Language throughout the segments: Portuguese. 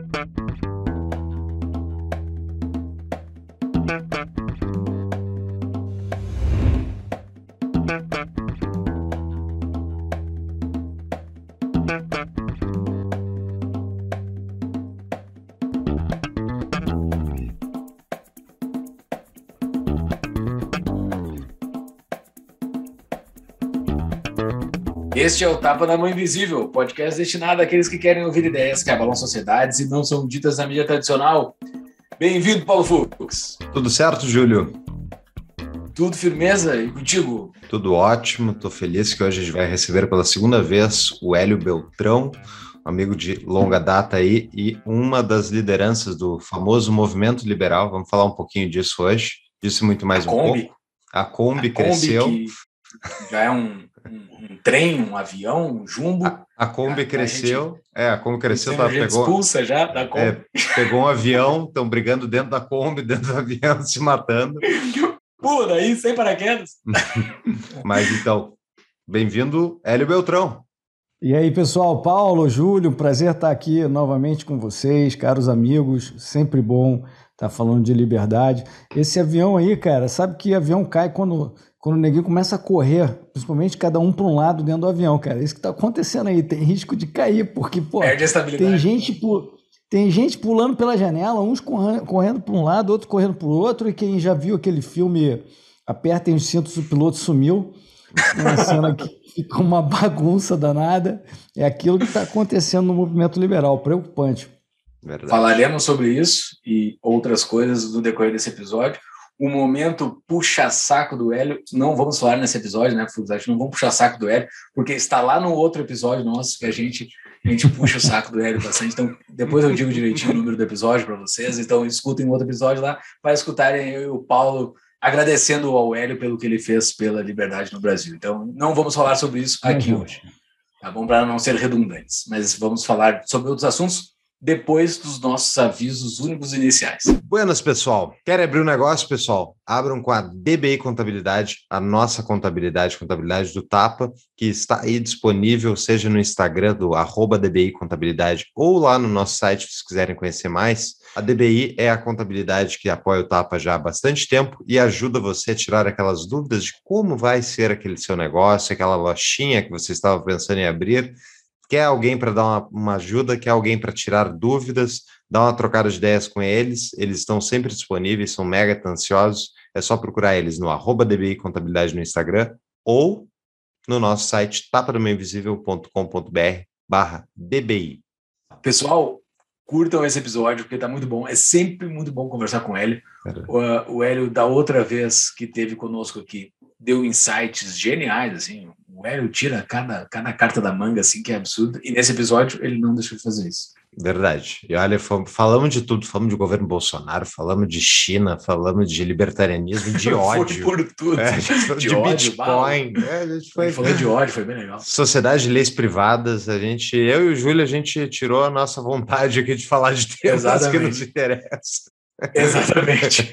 Thank you. Este é o Tapa da Mão Invisível, podcast destinado àqueles que querem ouvir ideias que abalam sociedades e não são ditas na mídia tradicional. Bem-vindo, Paulo Fux. Tudo certo, Júlio? Tudo firmeza e contigo? Tudo ótimo, estou feliz que hoje a gente vai receber pela segunda vez o Hélio Beltrão, amigo de longa data aí e uma das lideranças do famoso movimento liberal. Vamos falar um pouquinho disso hoje, disso muito mais a um Kombi. pouco. A Kombi a cresceu. Kombi já é um um, um trem, um avião, um jumbo. A, Kombi cresceu, gente, é, a Kombi cresceu, tá, pegou, expulsa já da é, Kombi. É, pegou um avião, estão brigando dentro da Kombi, dentro do avião, se matando. Pula aí, sem paraquedas. Mas então, bem-vindo, Hélio Beltrão. E aí, pessoal, Paulo, Júlio, prazer estar aqui novamente com vocês, caros amigos, sempre bom estar falando de liberdade. Esse avião aí, cara, sabe que avião cai quando quando o neguinho começa a correr, principalmente cada um para um lado dentro do avião, cara. É isso que está acontecendo aí, tem risco de cair, porque, pô, tem gente por. Tem gente pulando pela janela, uns correndo para um lado, outros correndo para o outro, e quem já viu aquele filme Apertem os cintos, o piloto sumiu, uma cena que fica uma bagunça danada, é aquilo que está acontecendo no movimento liberal, preocupante. Verdade. Falaremos sobre isso e outras coisas no decorrer desse episódio o momento puxa-saco do Hélio. Não vamos falar nesse episódio, né, Fuzati? Não vamos puxar saco do Hélio, porque está lá no outro episódio nosso que a gente, a gente puxa o saco do Hélio bastante. Então, depois eu digo direitinho o número do episódio para vocês. Então, escutem o outro episódio lá para escutarem eu e o Paulo agradecendo ao Hélio pelo que ele fez pela liberdade no Brasil. Então, não vamos falar sobre isso aqui uhum. hoje. Tá bom? Para não ser redundantes, mas vamos falar sobre outros assuntos depois dos nossos avisos únicos iniciais. Buenas, pessoal. Quer abrir um negócio, pessoal? Abram com a DBI Contabilidade, a nossa contabilidade, contabilidade do Tapa, que está aí disponível, seja no Instagram do arroba DBI Contabilidade ou lá no nosso site, se quiserem conhecer mais. A DBI é a contabilidade que apoia o Tapa já há bastante tempo e ajuda você a tirar aquelas dúvidas de como vai ser aquele seu negócio, aquela lojinha que você estava pensando em abrir quer alguém para dar uma, uma, ajuda, quer alguém para tirar dúvidas, dá uma trocada de ideias com eles, eles estão sempre disponíveis, são mega ansiosos, é só procurar eles no arroba DBI Contabilidade no Instagram ou no nosso site tapadomainvisível.com.br barra DBI. Pessoal, curtam esse episódio, porque está muito bom. É sempre muito bom conversar com o Hélio. O, o Hélio, da outra vez que teve conosco aqui, deu insights geniais, assim, o Hélio tira cada, cada carta da manga, assim, que é absurdo. E nesse episódio ele não deixou de fazer isso. Verdade. E olha, falamos de tudo, falamos de governo Bolsonaro, falamos de China, falamos de libertarianismo, de ódio. foi por tudo. É, de, de ódio, Bitcoin. É, a gente foi... falou de ódio, foi bem legal. Sociedade de leis privadas, a gente, eu e o Júlio, a gente tirou a nossa vontade aqui de falar de temas Exatamente. que nos interessam. Exatamente.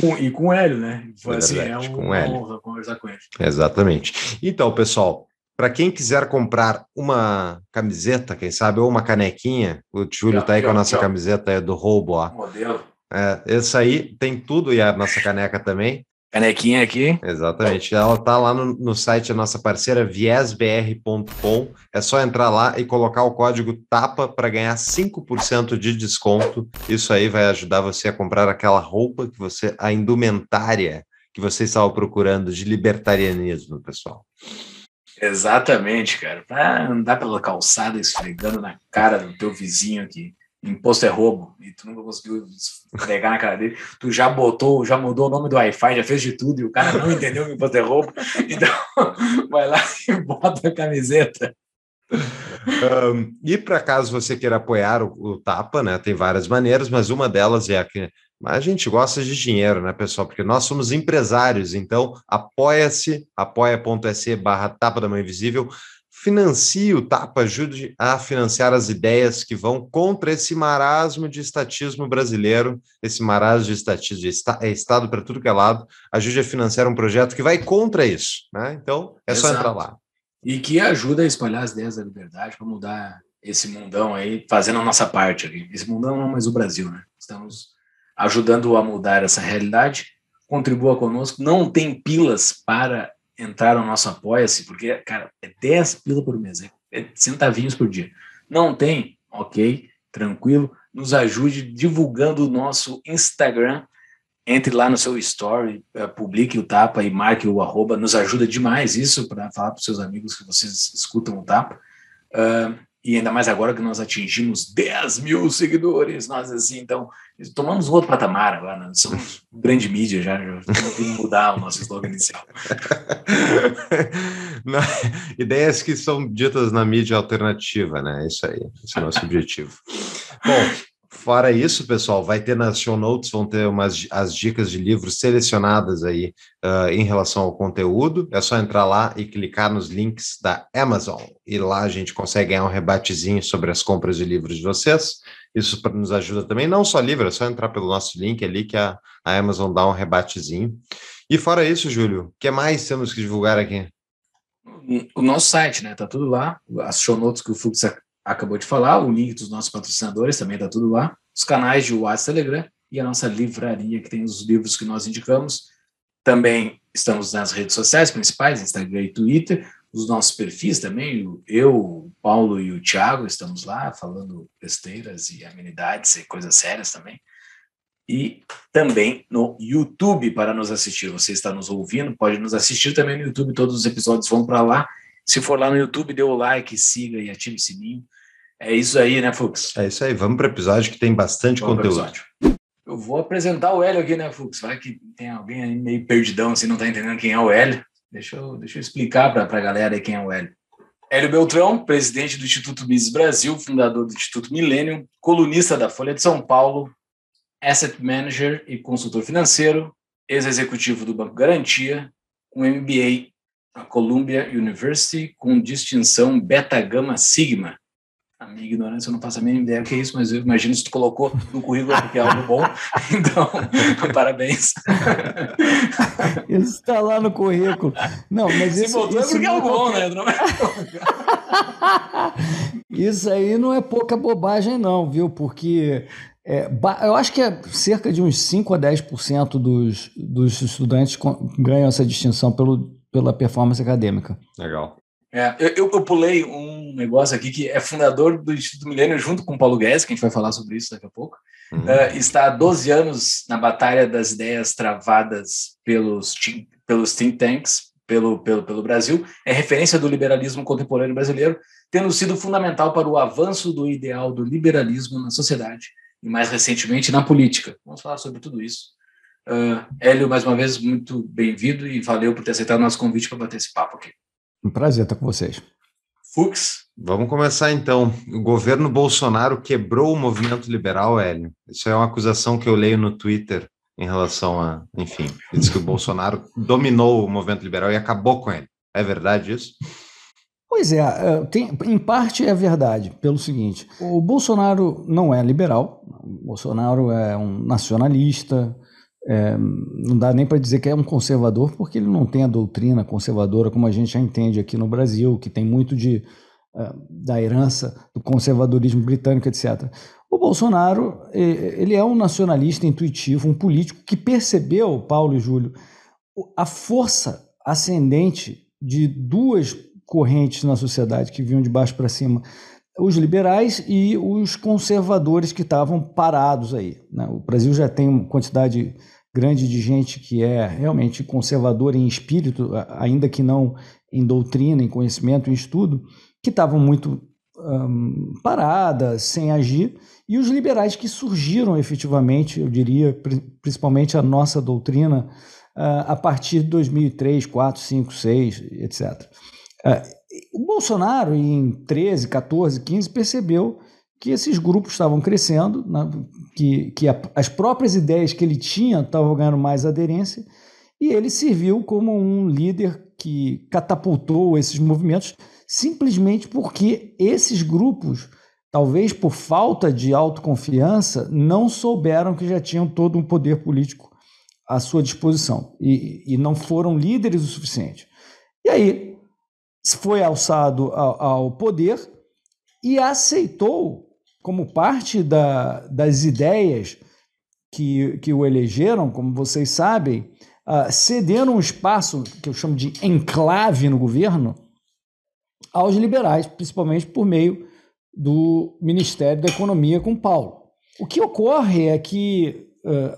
com, e com o Hélio, né? Foi, assim, é com honra conversar com ele. Exatamente. Então, pessoal, para quem quiser comprar uma camiseta, quem sabe, ou uma canequinha, o Júlio está aí com a nossa camiseta é do Roubo, ó. Modelo. É, esse aí tem tudo e a nossa caneca também. Canequinha aqui. Exatamente. Ela tá lá no, no site da nossa parceira viesbr.com. É só entrar lá e colocar o código TAPA para ganhar 5% de desconto. Isso aí vai ajudar você a comprar aquela roupa que você, a indumentária que você estava procurando de libertarianismo, pessoal. Exatamente, cara. Para andar pela calçada esfregando na cara do teu vizinho aqui imposto é roubo, e tu nunca conseguiu pegar na cara dele, tu já botou, já mudou o nome do Wi-Fi, já fez de tudo, e o cara não entendeu que imposto é roubo, então vai lá e bota a camiseta. Um, e para caso você queira apoiar o, o, Tapa, né, tem várias maneiras, mas uma delas é a que a gente gosta de dinheiro, né, pessoal? Porque nós somos empresários, então apoia-se, apoia.se barra Tapa da Mãe Invisível. Financie o TAP, ajude a financiar as ideias que vão contra esse marasmo de estatismo brasileiro, esse marasmo de estatismo, de esta, é Estado para tudo que é lado, ajude a financiar um projeto que vai contra isso. Né? Então, é Exato. só entrar lá. E que ajuda a espalhar as ideias da liberdade para mudar esse mundão aí, fazendo a nossa parte aqui. Esse mundão não é mais o Brasil, né? Estamos ajudando a mudar essa realidade. Contribua conosco, não tem pilas para entrar no nosso Apoia-se, porque, cara, é 10 pila por mês, é, centavinhos por dia. Não tem? Ok, tranquilo. Nos ajude divulgando o nosso Instagram. Entre lá no seu story, eh, publique o tapa e marque o arroba. Nos ajuda demais isso para falar para seus amigos que vocês escutam o tapa. Uh, e ainda mais agora que nós atingimos 10 mil seguidores, nós assim, então, tomamos um outro patamar agora, nós né? somos grande mídia já, já temos mudar o nosso slogan inicial. Não, ideias que são ditas na mídia alternativa, né? É isso aí, esse é o nosso objetivo. Bom, Fora isso, pessoal, vai ter nas show notes, vão ter umas, as dicas de livros selecionadas aí uh, em relação ao conteúdo. É só entrar lá e clicar nos links da Amazon. E lá a gente consegue ganhar um rebatezinho sobre as compras de livros de vocês. Isso nos ajuda também, não só livro, é só entrar pelo nosso link ali que a, a Amazon dá um rebatezinho. E fora isso, Júlio, o que mais temos que divulgar aqui? O nosso site, né? Tá tudo lá. As show notes que o Fux acabou de falar, o link dos nossos patrocinadores também está tudo lá, os canais de WhatsApp Telegram e a nossa livraria, que tem os livros que nós indicamos. Também estamos nas redes sociais principais, Instagram e Twitter, os nossos perfis também, eu, o Paulo e o Thiago estamos lá falando besteiras e amenidades e coisas sérias também. E também no YouTube para nos assistir. Você está nos ouvindo, pode nos assistir também no YouTube, todos os episódios vão para lá. Se for lá no YouTube, dê o like, siga e ative o sininho. É isso aí, né, Fux? É isso aí. Vamos para o episódio que tem bastante Vamos conteúdo. Eu vou apresentar o Hélio aqui, né, Fux? Vai que tem alguém aí meio perdidão, se assim, não está entendendo quem é o Hélio. Deixa eu, deixa eu explicar para a galera aí quem é o Hélio. Hélio Beltrão, presidente do Instituto Mises Brasil, fundador do Instituto Millennium, colunista da Folha de São Paulo, asset manager e consultor financeiro, ex-executivo do Banco Garantia, um MBA na Columbia University com distinção Beta Gama Sigma a minha ignorância, eu não faço a mínima ideia do que é isso, mas eu imagino se tu colocou no currículo porque é algo bom. Então, parabéns. Isso está lá no currículo. Não, mas se isso, é isso é porque é algo bom, né? É isso aí não é pouca bobagem, não, viu? Porque é, eu acho que é cerca de uns 5 a 10% dos, dos estudantes ganham essa distinção pelo, pela performance acadêmica. Legal. É, eu, eu, pulei um negócio aqui que é fundador do Instituto Milênio junto com o Paulo Guedes, que a gente vai falar sobre isso daqui a pouco. Uhum. Uh, está há 12 anos na batalha das ideias travadas pelos, pelos think tanks pelo, pelo, pelo Brasil. É referência do liberalismo contemporâneo brasileiro, tendo sido fundamental para o avanço do ideal do liberalismo na sociedade e, mais recentemente, na política. Vamos falar sobre tudo isso. Uh, Hélio, mais uma vez, muito bem-vindo e valeu por ter aceitado o nosso convite para bater esse papo aqui. Um prazer estar com vocês. Fux, vamos começar então. O governo Bolsonaro quebrou o movimento liberal, Hélio. Isso é uma acusação que eu leio no Twitter em relação a, enfim, diz que o Bolsonaro dominou o movimento liberal e acabou com ele. É verdade isso? Pois é, é tem, em parte é verdade, pelo seguinte: o Bolsonaro não é liberal, o Bolsonaro é um nacionalista, é, não dá nem para dizer que é um conservador, porque ele não tem a doutrina conservadora como a gente já entende aqui no Brasil, que tem muito de é, da herança do conservadorismo britânico, etc. O Bolsonaro, ele é um nacionalista intuitivo, um político que percebeu, Paulo e Júlio, a força ascendente de duas correntes na sociedade que vinham de baixo para cima, os liberais e os conservadores que estavam parados aí. Né? O Brasil já tem uma quantidade grande de gente que é realmente conservadora em espírito, ainda que não em doutrina, em conhecimento, em estudo, que estavam muito um, paradas, sem agir, e os liberais que surgiram efetivamente, eu diria, principalmente a nossa doutrina, uh, a partir de 2003, 4, 5, 6, etc. Uh, o Bolsonaro, em 13, 14, 15, percebeu que esses grupos estavam crescendo, né? que, que a, as próprias ideias que ele tinha estavam ganhando mais aderência, e ele serviu como um líder que catapultou esses movimentos simplesmente porque esses grupos, talvez por falta de autoconfiança, não souberam que já tinham todo um poder político à sua disposição e, e não foram líderes o suficiente. E aí foi alçado ao, ao poder e aceitou como parte da, das ideias que, que o elegeram, como vocês sabem, uh, cederam um espaço que eu chamo de enclave no governo aos liberais, principalmente por meio do Ministério da Economia com Paulo. O que ocorre é que, uh,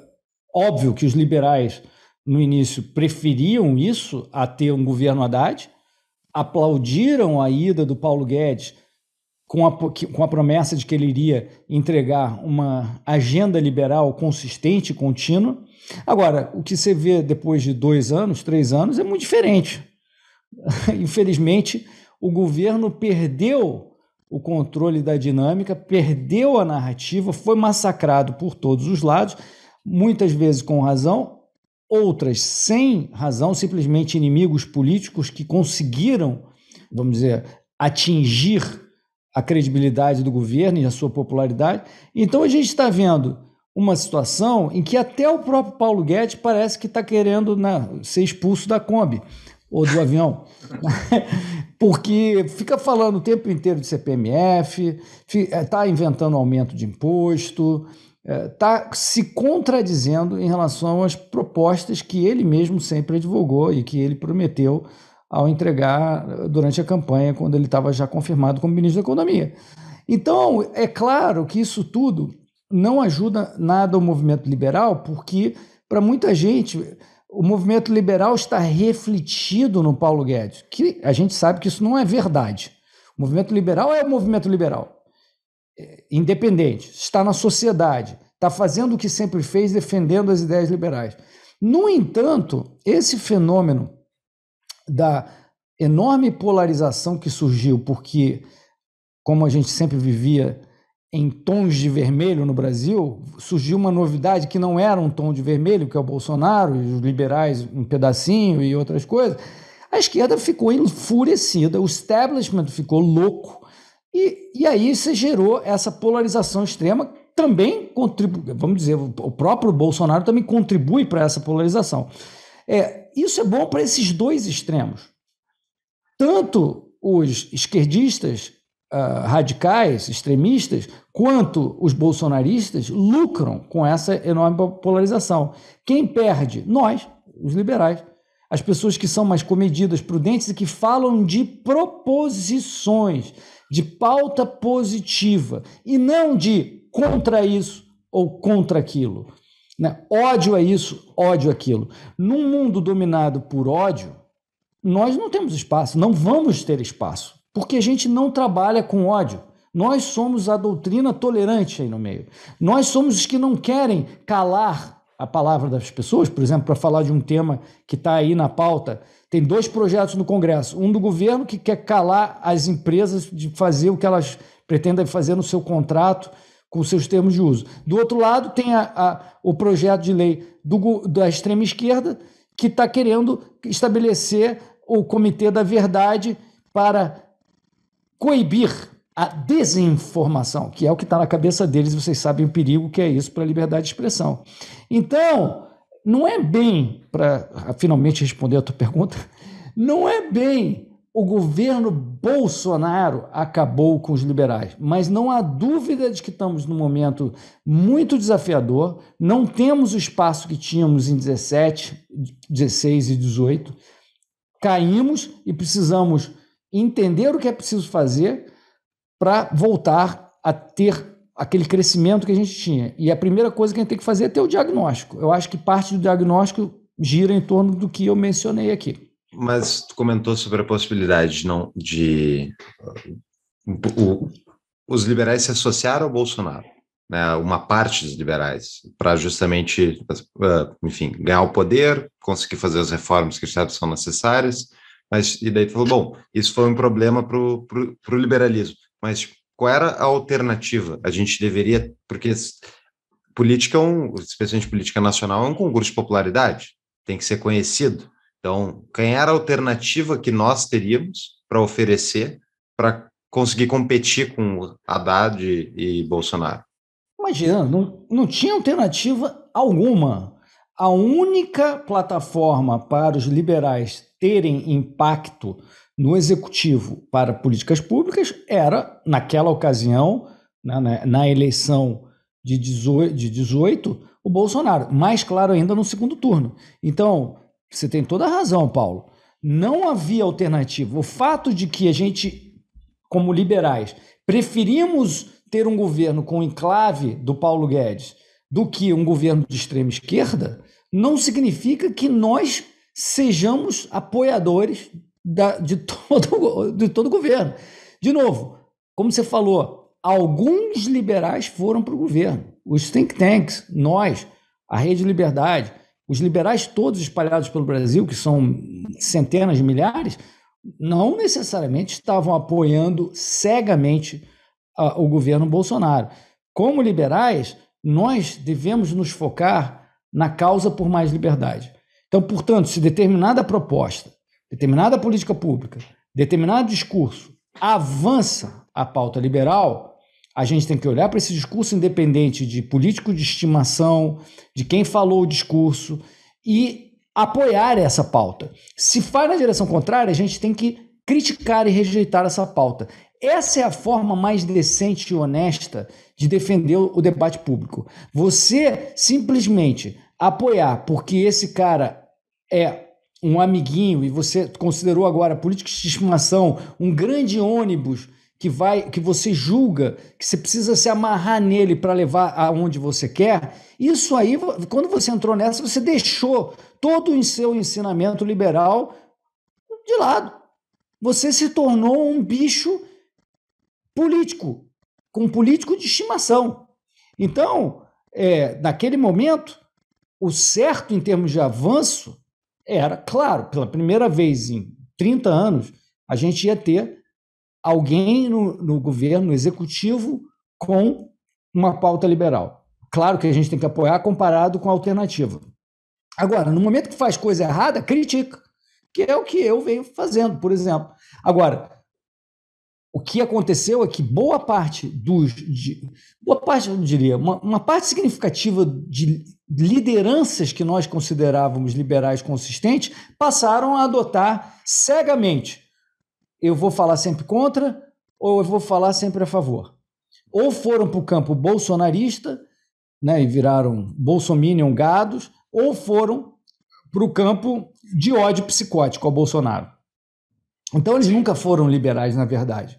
óbvio que os liberais no início preferiam isso a ter um governo Haddad, aplaudiram a ida do Paulo Guedes com a, com a promessa de que ele iria entregar uma agenda liberal consistente e contínua. Agora, o que você vê depois de dois anos, três anos, é muito diferente. Infelizmente, o governo perdeu o controle da dinâmica, perdeu a narrativa, foi massacrado por todos os lados, muitas vezes com razão, outras sem razão, simplesmente inimigos políticos que conseguiram, vamos dizer, atingir a credibilidade do governo e a sua popularidade. Então a gente está vendo uma situação em que até o próprio Paulo Guedes parece que está querendo né, ser expulso da Kombi ou do avião. Porque fica falando o tempo inteiro de CPMF, está é, inventando aumento de imposto, está é, se contradizendo em relação às propostas que ele mesmo sempre advogou e que ele prometeu ao entregar eh, durante a campanha, quando ele estava já confirmado como ministro da Economia. Então, é claro que isso tudo não ajuda nada o movimento liberal, porque para muita gente o movimento liberal está refletido no Paulo Guedes, que a gente sabe que isso não é verdade. O movimento liberal é o movimento liberal, é, independente, está na sociedade, está fazendo o que sempre fez, defendendo as ideias liberais. No entanto, esse fenômeno da enorme polarização que surgiu, porque, como a gente sempre vivia em tons de vermelho no Brasil, surgiu uma novidade que não era um tom de vermelho, que é o Bolsonaro e os liberais um pedacinho e outras coisas. A esquerda ficou enfurecida, o establishment ficou louco. E, e aí se gerou essa polarização extrema, também contribui, vamos dizer, o próprio Bolsonaro também contribui para essa polarização. É, isso é bom para esses dois extremos. Tanto os esquerdistas uh, radicais, extremistas, quanto os bolsonaristas lucram com essa enorme polarização. Quem perde? Nós, os liberais. As pessoas que são mais comedidas, prudentes e que falam de proposições, de pauta positiva, e não de contra isso ou contra aquilo. Né? Ódio é isso, ódio é aquilo. Num mundo dominado por ódio, nós não temos espaço, não vamos ter espaço, porque a gente não trabalha com ódio. Nós somos a doutrina tolerante aí no meio. Nós somos os que não querem calar a palavra das pessoas, por exemplo, para falar de um tema que está aí na pauta. Tem dois projetos no Congresso: um do governo que quer calar as empresas de fazer o que elas pretendem fazer no seu contrato com seus termos de uso. Do outro lado, tem a, a, o projeto de lei do, da extrema esquerda, que está querendo estabelecer o Comitê da Verdade para coibir a desinformação, que é o que está na cabeça deles, vocês sabem o perigo que é isso para a liberdade de expressão. Então, não é bem, para finalmente responder a tua pergunta, não é bem o governo Bolsonaro acabou com os liberais, mas não há dúvida de que estamos num momento muito desafiador, não temos o espaço que tínhamos em 17, 16 e 18. Caímos e precisamos entender o que é preciso fazer para voltar a ter aquele crescimento que a gente tinha. E a primeira coisa que a gente tem que fazer é ter o diagnóstico. Eu acho que parte do diagnóstico gira em torno do que eu mencionei aqui. Mas tu comentou sobre a possibilidade de não de o, os liberais se associaram ao Bolsonaro, né? Uma parte dos liberais para justamente, ah, enfim, ganhar o poder, conseguir fazer as reformas que são necessárias. Mas e daí tu falou, bom, isso foi um problema para o pro, pro liberalismo. Mas tipo, qual era a alternativa? A gente deveria, porque política é um, especialmente política nacional, é um concurso de popularidade, tem que ser conhecido. Então, quem era a alternativa que nós teríamos para oferecer para conseguir competir com Haddad e Bolsonaro? Imagina, não, não tinha alternativa alguma. A única plataforma para os liberais terem impacto no executivo para políticas públicas era, naquela ocasião, na, né, na, né, na eleição de 18, de 18, o Bolsonaro, mais claro ainda no segundo turno. Então, você tem toda a razão, Paulo. Não havia alternativa. O fato de que a gente, como liberais, preferimos ter um governo com enclave do Paulo Guedes do que um governo de extrema esquerda, não significa que nós sejamos apoiadores da, de, todo, de todo o governo. De novo, como você falou, alguns liberais foram para o governo. Os think tanks, nós, a Rede Liberdade, os liberais todos espalhados pelo Brasil, que são centenas de milhares, não necessariamente estavam apoiando cegamente ah, o governo Bolsonaro. Como liberais, nós devemos nos focar na causa por mais liberdade. Então, portanto, se determinada proposta, determinada política pública, determinado discurso avança a pauta liberal, a gente tem que olhar para esse discurso independente de político de estimação, de quem falou o discurso e apoiar essa pauta. Se vai na direção contrária, a gente tem que criticar e rejeitar essa pauta. Essa é a forma mais decente e honesta de defender o debate público. Você simplesmente apoiar porque esse cara é um amiguinho e você considerou agora política de estimação um grande ônibus que vai, que você julga, que você precisa se amarrar nele para levar aonde você quer, isso aí, quando você entrou nessa, você deixou todo o seu ensinamento liberal de lado. Você se tornou um bicho político, com um político de estimação. Então, é, naquele momento, o certo em termos de avanço era, claro, pela primeira vez em 30 anos, a gente ia ter alguém no, no governo, no executivo, com uma pauta liberal. Claro que a gente tem que apoiar comparado com a alternativa. Agora, no momento que faz coisa errada, critica, que é o que eu venho fazendo, por exemplo. Agora, o que aconteceu é que boa parte dos. De, boa parte, eu diria, uma, uma parte significativa de lideranças que nós considerávamos liberais consistentes passaram a adotar cegamente eu vou falar sempre contra ou eu vou falar sempre a favor. Ou foram para o campo bolsonarista né, e viraram bolsominion gados, ou foram para o campo de ódio psicótico ao Bolsonaro. Então eles nunca foram liberais, na verdade.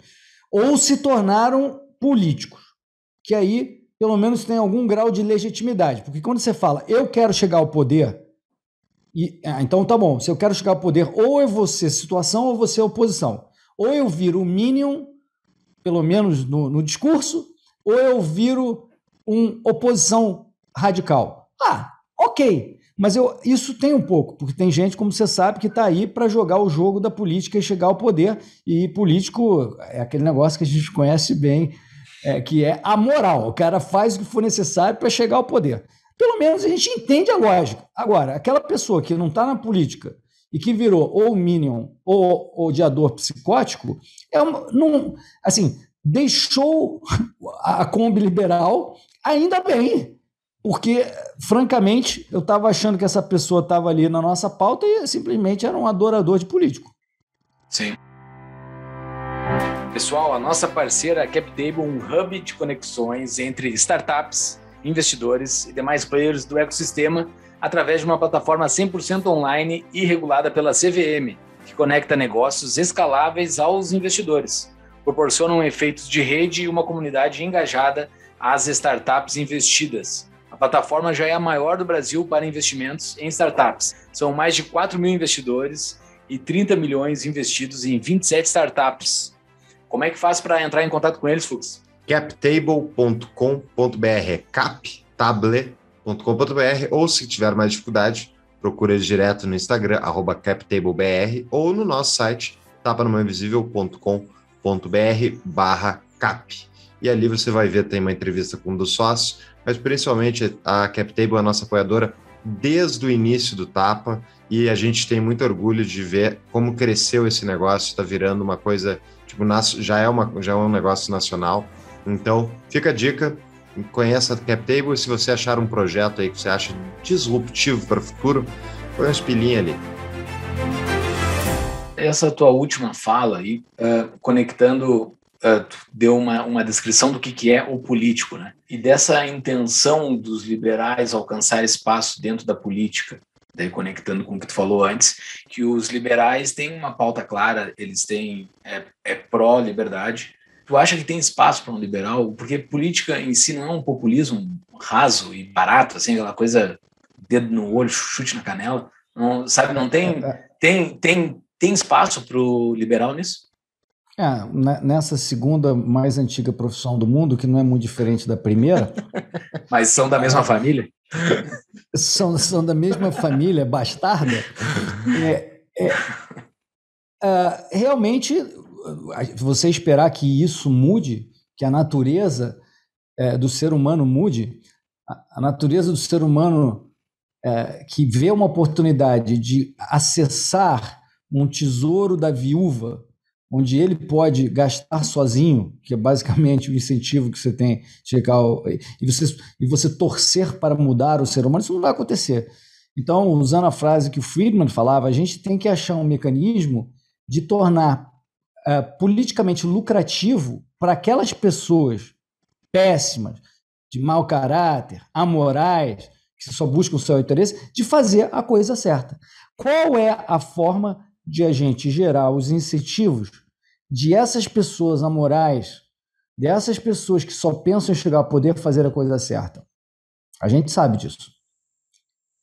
Ou se tornaram políticos, que aí pelo menos tem algum grau de legitimidade. Porque quando você fala, eu quero chegar ao poder, e, ah, então tá bom, se eu quero chegar ao poder, ou é você situação ou você é oposição. Ou eu viro um Minion, pelo menos no, no discurso, ou eu viro um oposição radical. Ah, ok. Mas eu, isso tem um pouco, porque tem gente, como você sabe, que está aí para jogar o jogo da política e chegar ao poder. E político é aquele negócio que a gente conhece bem, é, que é a moral. O cara faz o que for necessário para chegar ao poder. Pelo menos a gente entende a lógica. Agora, aquela pessoa que não está na política e que virou ou Minion ou odiador psicótico, é um não, assim, deixou a Kombi liberal ainda bem. Porque, francamente, eu estava achando que essa pessoa estava ali na nossa pauta e simplesmente era um adorador de político. Sim. Pessoal, a nossa parceira CapTable é um hub de conexões entre startups, investidores e demais players do ecossistema através de uma plataforma 100% online e regulada pela CVM, que conecta negócios escaláveis aos investidores, proporcionam efeitos de rede e uma comunidade engajada às startups investidas. A plataforma já é a maior do Brasil para investimentos em startups. São mais de 4 mil investidores e 30 milhões investidos em 27 startups. Como é que faz para entrar em contato com eles, Fux? captable.com.br, captable captablebr.com.br ou se tiver mais dificuldade, procura direto no Instagram, arroba captablebr ou no nosso site tapanumainvisível.com.br barra cap. E ali você vai ver, tem uma entrevista com um dos sócios, mas principalmente a Captable é a nossa apoiadora desde o início do Tapa e a gente tem muito orgulho de ver como cresceu esse negócio, está virando uma coisa, tipo, já é, uma, já é um negócio nacional. Então, fica a dica, conheça a CapTable. Se você achar um projeto aí que você acha disruptivo para o futuro, põe uma pilhinhas ali. Essa tua última fala aí, uh, conectando, uh, deu uma, uma descrição do que, que é o político, né? E dessa intenção dos liberais alcançar espaço dentro da política, daí conectando com o que tu falou antes, que os liberais têm uma pauta clara, eles têm é, é pró-liberdade, tu acha que tem espaço para um liberal? Porque política em si não é um populismo raso e barato, assim, aquela coisa dedo no olho, chute na canela. Não, sabe, não tem, tem, tem, tem espaço para o liberal nisso? É, né, nessa segunda mais antiga profissão do mundo, que não é muito diferente da primeira. Mas são da mesma família? são, são da mesma família, bastarda. É, é, é, realmente você esperar que isso mude, que a natureza é, do ser humano mude, a, a natureza do ser humano é, que vê uma oportunidade de acessar um tesouro da viúva, onde ele pode gastar sozinho, que é basicamente o incentivo que você tem chegar ao, e você e você torcer para mudar o ser humano, isso não vai acontecer. Então, usando a frase que o Friedman falava, a gente tem que achar um mecanismo de tornar é, politicamente lucrativo para aquelas pessoas péssimas, de mau caráter, amorais, que só buscam o seu interesse, de fazer a coisa certa. Qual é a forma de a gente gerar os incentivos de essas pessoas amorais, dessas pessoas que só pensam em chegar ao poder fazer a coisa certa? A gente sabe disso.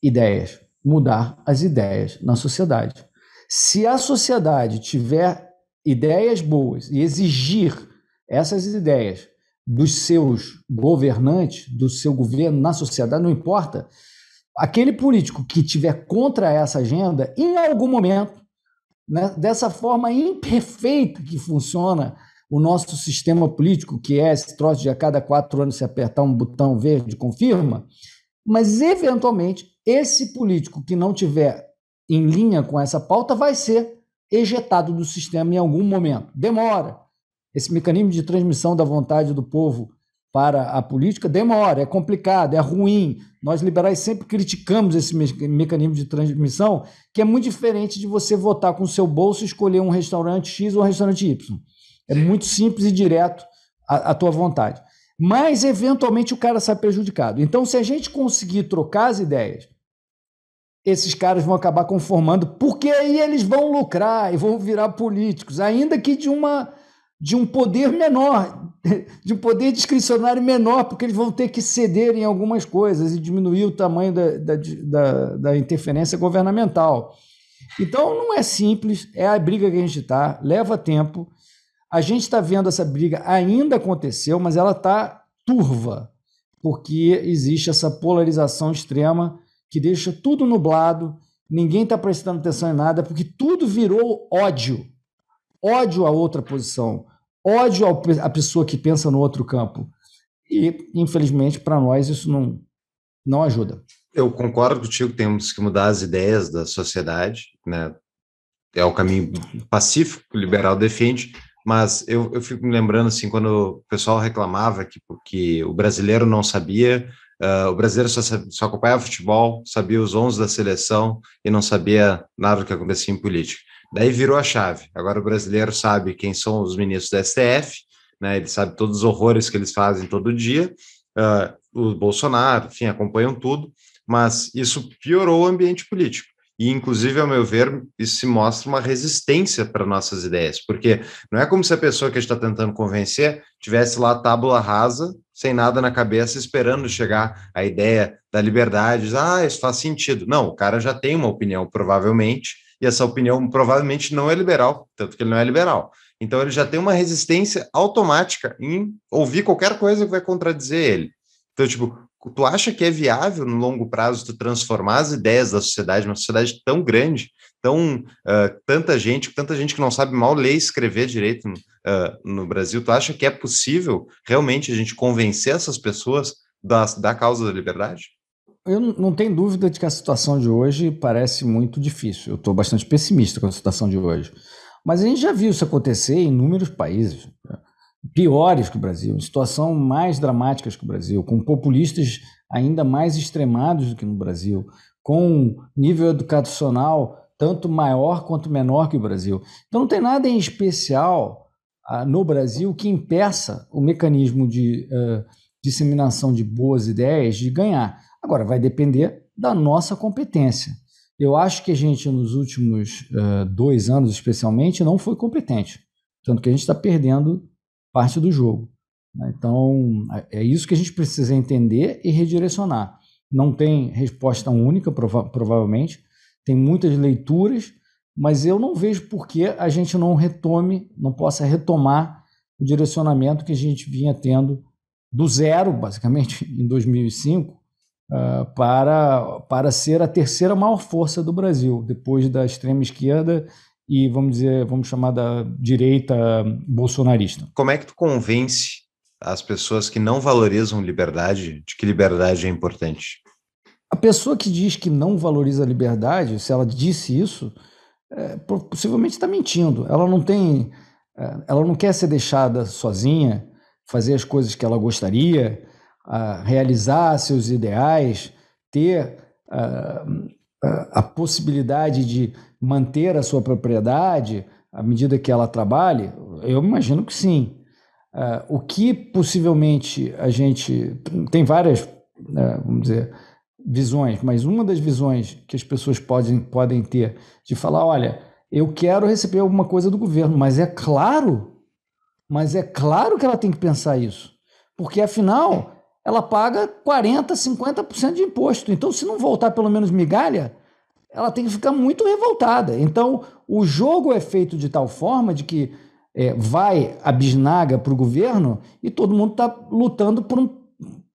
Ideias. Mudar as ideias na sociedade. Se a sociedade tiver ideias boas e exigir essas ideias dos seus governantes, do seu governo na sociedade, não importa, aquele político que tiver contra essa agenda, em algum momento, né, dessa forma imperfeita que funciona o nosso sistema político, que é esse troço de a cada quatro anos se apertar um botão verde confirma, mas eventualmente esse político que não tiver em linha com essa pauta vai ser ejetado do sistema em algum momento. Demora. Esse mecanismo de transmissão da vontade do povo para a política demora, é complicado, é ruim. Nós liberais sempre criticamos esse mecanismo de transmissão, que é muito diferente de você votar com o seu bolso e escolher um restaurante X ou um restaurante Y. É muito simples e direto a, a tua vontade. Mas, eventualmente, o cara sai prejudicado. Então, se a gente conseguir trocar as ideias, esses caras vão acabar conformando, porque aí eles vão lucrar e vão virar políticos, ainda que de uma de um poder menor, de um poder discricionário menor, porque eles vão ter que ceder em algumas coisas e diminuir o tamanho da, da, da, da interferência governamental. Então não é simples, é a briga que a gente está, leva tempo. A gente está vendo essa briga ainda aconteceu, mas ela está turva, porque existe essa polarização extrema que deixa tudo nublado, ninguém está prestando atenção em nada, porque tudo virou ódio. Ódio à outra posição, ódio à pessoa que pensa no outro campo. E, infelizmente, para nós isso não, não ajuda. Eu concordo contigo, temos que mudar as ideias da sociedade, né? É o caminho pacífico que o liberal defende, mas eu, eu fico me lembrando, assim, quando o pessoal reclamava que porque o brasileiro não sabia Uh, o brasileiro só, só, acompanhava futebol, sabia os 11 da seleção e não sabia nada do que acontecia em política. Daí virou a chave. Agora o brasileiro sabe quem são os ministros da STF, né, ele sabe todos os horrores que eles fazem todo dia, uh, o Bolsonaro, enfim, acompanham tudo, mas isso piorou o ambiente político. E, inclusive, ao meu ver, isso se mostra uma resistência para nossas ideias, porque não é como se a pessoa que a gente está tentando convencer tivesse lá a tábula rasa, sem nada na cabeça, esperando chegar a ideia da liberdade, ah, isso faz sentido. Não, o cara já tem uma opinião, provavelmente, e essa opinião provavelmente não é liberal, tanto que ele não é liberal. Então, ele já tem uma resistência automática em ouvir qualquer coisa que vai contradizer ele. Então, tipo, tu acha que é viável no longo prazo tu transformar as ideias da sociedade, uma sociedade tão grande, tão uh, tanta gente, tanta gente que não sabe mal ler e escrever direito no, uh, no Brasil, tu acha que é possível realmente a gente convencer essas pessoas da, da causa da liberdade? Eu não tenho dúvida de que a situação de hoje parece muito difícil. Eu estou bastante pessimista com a situação de hoje. Mas a gente já viu isso acontecer em inúmeros países. Né? piores que o Brasil, em situação mais dramáticas que o Brasil, com populistas ainda mais extremados do que no Brasil, com um nível educacional tanto maior quanto menor que o Brasil. Então não tem nada em especial ah, no Brasil que impeça o mecanismo de ah, disseminação de boas ideias de ganhar. Agora vai depender da nossa competência. Eu acho que a gente, nos últimos uh, dois anos especialmente, não foi competente. Tanto que a gente está perdendo parte do jogo. Né? Então, é, é isso que a gente precisa entender e redirecionar. Não tem resposta única, prova provavelmente, tem muitas leituras, mas eu não vejo por que a gente não retome, não possa retomar o direcionamento que a gente vinha tendo do zero, basicamente, em 2005, uh, ah, para, para ser a terceira maior força do Brasil, depois da extrema esquerda e vamos dizer, vamos chamar da direita bolsonarista. Como é que tu convence as pessoas que não valorizam liberdade de que liberdade é importante? A pessoa que diz que não valoriza a liberdade, se ela disse isso, é, possivelmente está mentindo. Ela não tem, é, ela não quer ser deixada sozinha, fazer as coisas que ela gostaria, realizar seus ideais, ter a, a, a possibilidade de manter a sua propriedade à medida que ela trabalhe? Eu imagino que sim. Uh, o que possivelmente a gente. Tem várias, né, vamos dizer, visões, mas uma das visões que as pessoas podem, podem ter de falar: olha, eu quero receber alguma coisa do governo, mas é claro, mas é claro que ela tem que pensar isso, porque afinal ela paga 40%, 50% de imposto. Então, se não voltar pelo menos migalha, ela tem que ficar muito revoltada. Então, o jogo é feito de tal forma de que é, vai a bisnaga para o governo e todo mundo está lutando por um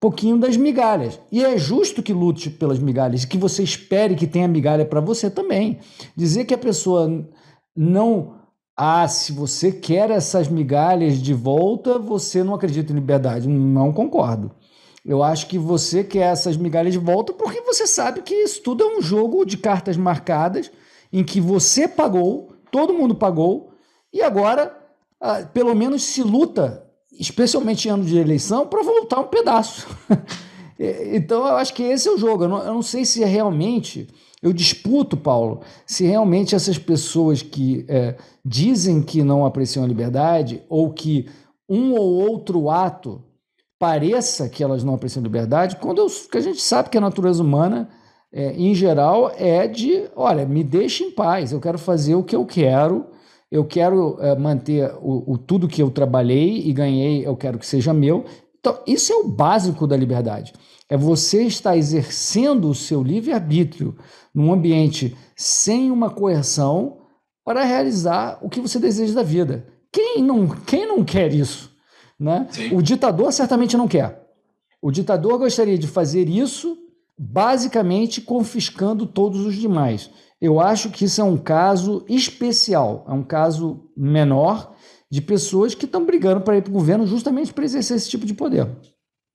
pouquinho das migalhas. E é justo que lute pelas migalhas, que você espere que tenha migalha para você também. Dizer que a pessoa não. Ah, se você quer essas migalhas de volta, você não acredita em liberdade. Não concordo. Eu acho que você quer é essas migalhas de volta porque você sabe que isso tudo é um jogo de cartas marcadas em que você pagou, todo mundo pagou, e agora ah, pelo menos se luta, especialmente em ano de eleição, para voltar um pedaço. então eu acho que esse é o jogo. Eu não, eu não, sei se é realmente. Eu disputo, Paulo, se realmente essas pessoas que é, dizem que não apreciam a liberdade ou que um ou outro ato pareça que elas não apreciam liberdade, quando eu, que a gente sabe que a natureza humana, é, em geral, é de, olha, me deixe em paz, eu quero fazer o que eu quero, eu quero é, manter o, o, tudo que eu trabalhei e ganhei, eu quero que seja meu. Então, isso é o básico da liberdade. É você estar exercendo o seu livre-arbítrio num ambiente sem uma coerção para realizar o que você deseja da vida. Quem não, quem não quer isso? Né? O ditador certamente não quer. O ditador gostaria de fazer isso basicamente confiscando todos os demais. Eu acho que isso é um caso especial, é um caso menor de pessoas que estão brigando para ir para o governo justamente para exercer esse tipo de poder.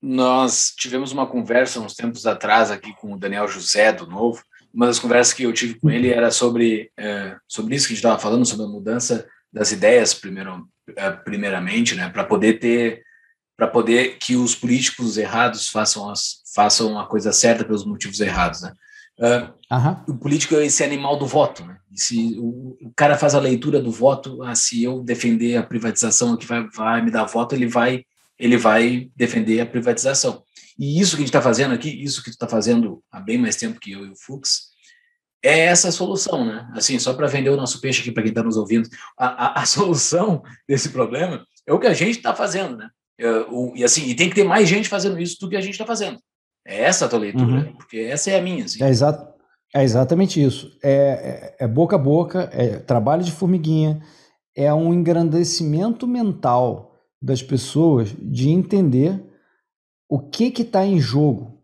Nós tivemos uma conversa uns tempos atrás aqui com o Daniel José, do Novo. Uma das conversas que eu tive com ele era sobre, é, sobre isso que a gente estava falando, sobre a mudança das ideias, primeiro, é, primeiramente, né, para poder ter para poder que os políticos errados façam as façam a coisa certa pelos motivos errados, né? Uh, uhum. O político é esse animal do voto, né? se o, o, cara faz a leitura do voto, ah, se eu defender a privatização que vai, vai me dar voto, ele vai ele vai defender a privatização. E isso que a gente está fazendo aqui, isso que tu está fazendo há bem mais tempo que eu e o Fux, é essa a solução, né? Assim, só para vender o nosso peixe aqui para quem está nos ouvindo, a, a, a, solução desse problema é o que a gente está fazendo, né? É, e assim, e tem que ter mais gente fazendo isso do que a gente está fazendo. É essa a tua leitura, uhum. Né? porque essa é a minha. Assim. É, exa é exatamente isso. É, é, é, boca a boca, é trabalho de formiguinha, é um engrandecimento mental das pessoas de entender o que que está em jogo.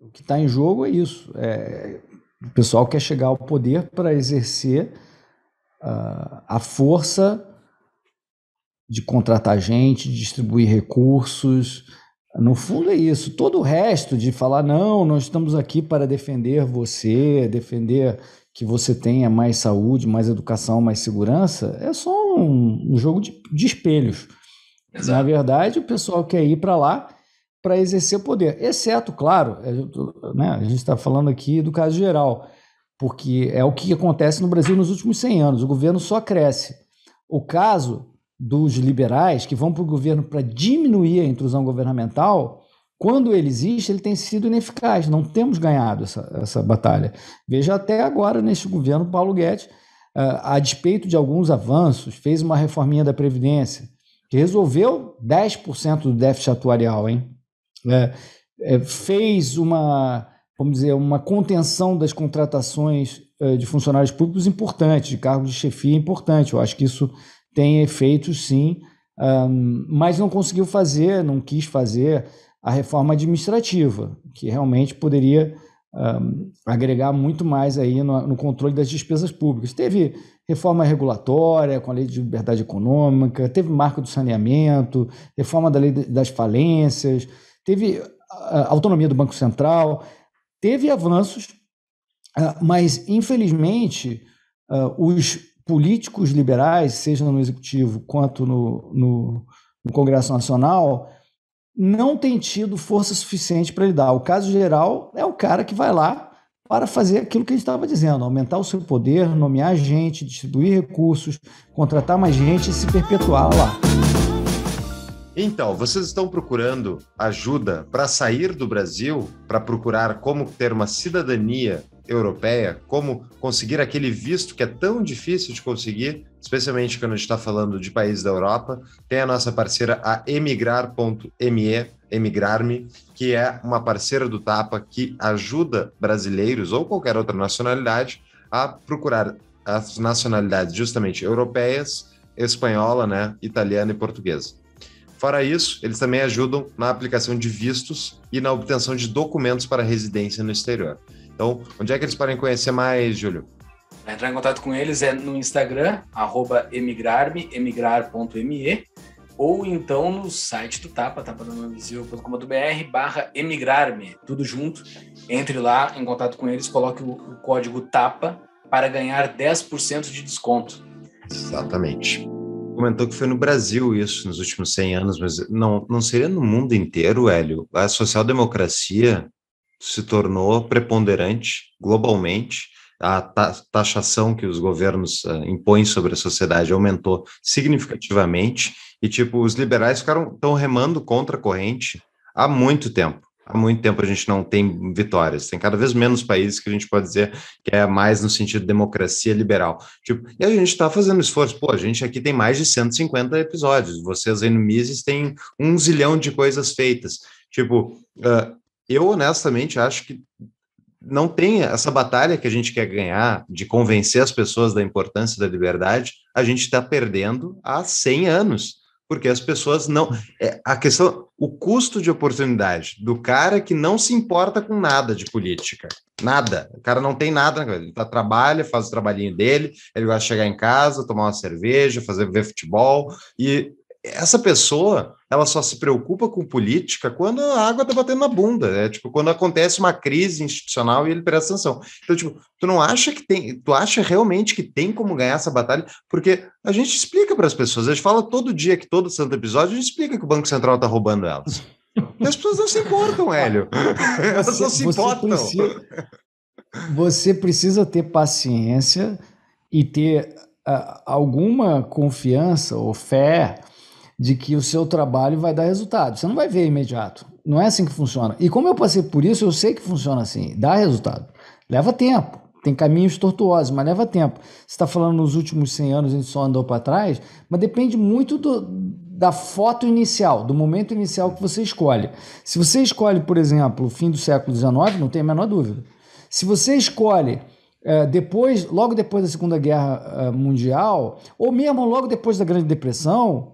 O que está em jogo é isso. É, o pessoal quer chegar ao poder para exercer uh, a força de contratar gente, distribuir recursos. No fundo é isso. Todo o resto de falar, não, nós estamos aqui para defender você, defender que você tenha mais saúde, mais educação, mais segurança, é só um, um jogo de, de espelhos. Exato. Na verdade, o pessoal quer ir para lá para exercer o poder, exceto, claro, é, né, a gente está falando aqui do caso geral, porque é o que acontece no Brasil nos últimos 100 anos, o governo só cresce. O caso dos liberais que vão para o governo para diminuir a intrusão governamental, quando ele existe, ele tem sido ineficaz. Não temos ganhado essa, essa batalha. Veja até agora, neste governo, Paulo Guedes, ah, a despeito de alguns avanços, fez uma reforminha da Previdência, que resolveu 10% do déficit atuarial, hein? Né, é, fez uma, vamos dizer, uma contenção das contratações eh, de funcionários públicos importante, de cargos de chefia importante. Eu acho que isso tem efeitos, sim, um, mas não conseguiu fazer, não quis fazer a reforma administrativa, que realmente poderia um, agregar muito mais aí no, no, controle das despesas públicas. Teve reforma regulatória com a lei de liberdade econômica, teve marco do saneamento, reforma da lei das falências teve autonomia do Banco Central, teve avanços, ah, mas, infelizmente, ah, os políticos liberais, seja no Executivo quanto no, no, no Congresso Nacional, não têm tido força suficiente para lidar. O caso geral é o cara que vai lá para fazer aquilo que a gente estava dizendo, aumentar o seu poder, nomear gente, distribuir recursos, contratar mais gente e se perpetuar lá. Então, vocês estão procurando ajuda para sair do Brasil, para procurar como ter uma cidadania europeia, como conseguir aquele visto que é tão difícil de conseguir, especialmente quando a gente está falando de países da Europa. Tem a nossa parceira a emigrar.me, Emigrar-me, que é uma parceira do Tapa que ajuda brasileiros ou qualquer outra nacionalidade a procurar as nacionalidades justamente europeias, espanhola, né, italiana e portuguesa. Fora isso, eles também ajudam na aplicação de vistos e na obtenção de documentos para residência no exterior. Então, onde é que eles podem conhecer mais, Júlio? Para entrar em contato com eles é no Instagram, emigrarme, emigrar.me, ou então no site do Tapa, tapadanomavisível.com.br barra emigrarme, tudo junto. Entre lá em contato com eles, coloque o, o código TAPA para ganhar 10% de desconto. Exatamente comentou que foi no Brasil isso nos últimos 100 anos, mas não, não seria no mundo inteiro, Hélio? A social-democracia se tornou preponderante globalmente, a ta taxação que os governos uh, impõem sobre a sociedade aumentou significativamente, e tipo, os liberais ficaram tão remando contra a corrente há muito tempo há muito tempo a gente não tem vitórias. Tem cada vez menos países que a gente pode dizer que é mais no sentido de democracia liberal. Tipo, e a gente está fazendo esforço. Pô, a gente aqui tem mais de 150 episódios. Vocês aí no Mises têm um zilhão de coisas feitas. Tipo, uh, eu honestamente acho que não tem essa batalha que a gente quer ganhar de convencer as pessoas da importância da liberdade, a gente está perdendo há 100 anos, porque as pessoas não. É, a questão o custo de oportunidade do cara que não se importa com nada de política. Nada. O cara não tem nada. Ele tá, trabalha, faz o trabalhinho dele, ele gosta de chegar em casa, tomar uma cerveja, fazer ver futebol. E essa pessoa ela só se preocupa com política quando a água está batendo na bunda, né? Tipo, quando acontece uma crise institucional e ele presta atenção. Então, tipo, tu não acha que tem, tu acha realmente que tem como ganhar essa batalha? Porque a gente explica para as pessoas, a gente fala todo dia que todo santo episódio, a gente explica que o Banco Central está roubando elas. E as pessoas não se importam, Hélio. Elas você, não se importam. Você precisa, você precisa ter paciência e ter uh, alguma confiança ou fé de que o seu trabalho vai dar resultado. Você não vai ver imediato. Não é assim que funciona. E como eu passei por isso, eu sei que funciona assim. Dá resultado. Leva tempo. Tem caminhos tortuosos, mas leva tempo. Você está falando nos últimos 100 anos a gente só andou para trás, mas depende muito do, da foto inicial, do momento inicial que você escolhe. Se você escolhe, por exemplo, o fim do século XIX, não tem a menor dúvida. Se você escolhe é, depois, logo depois da Segunda Guerra é, Mundial, ou mesmo logo depois da Grande Depressão,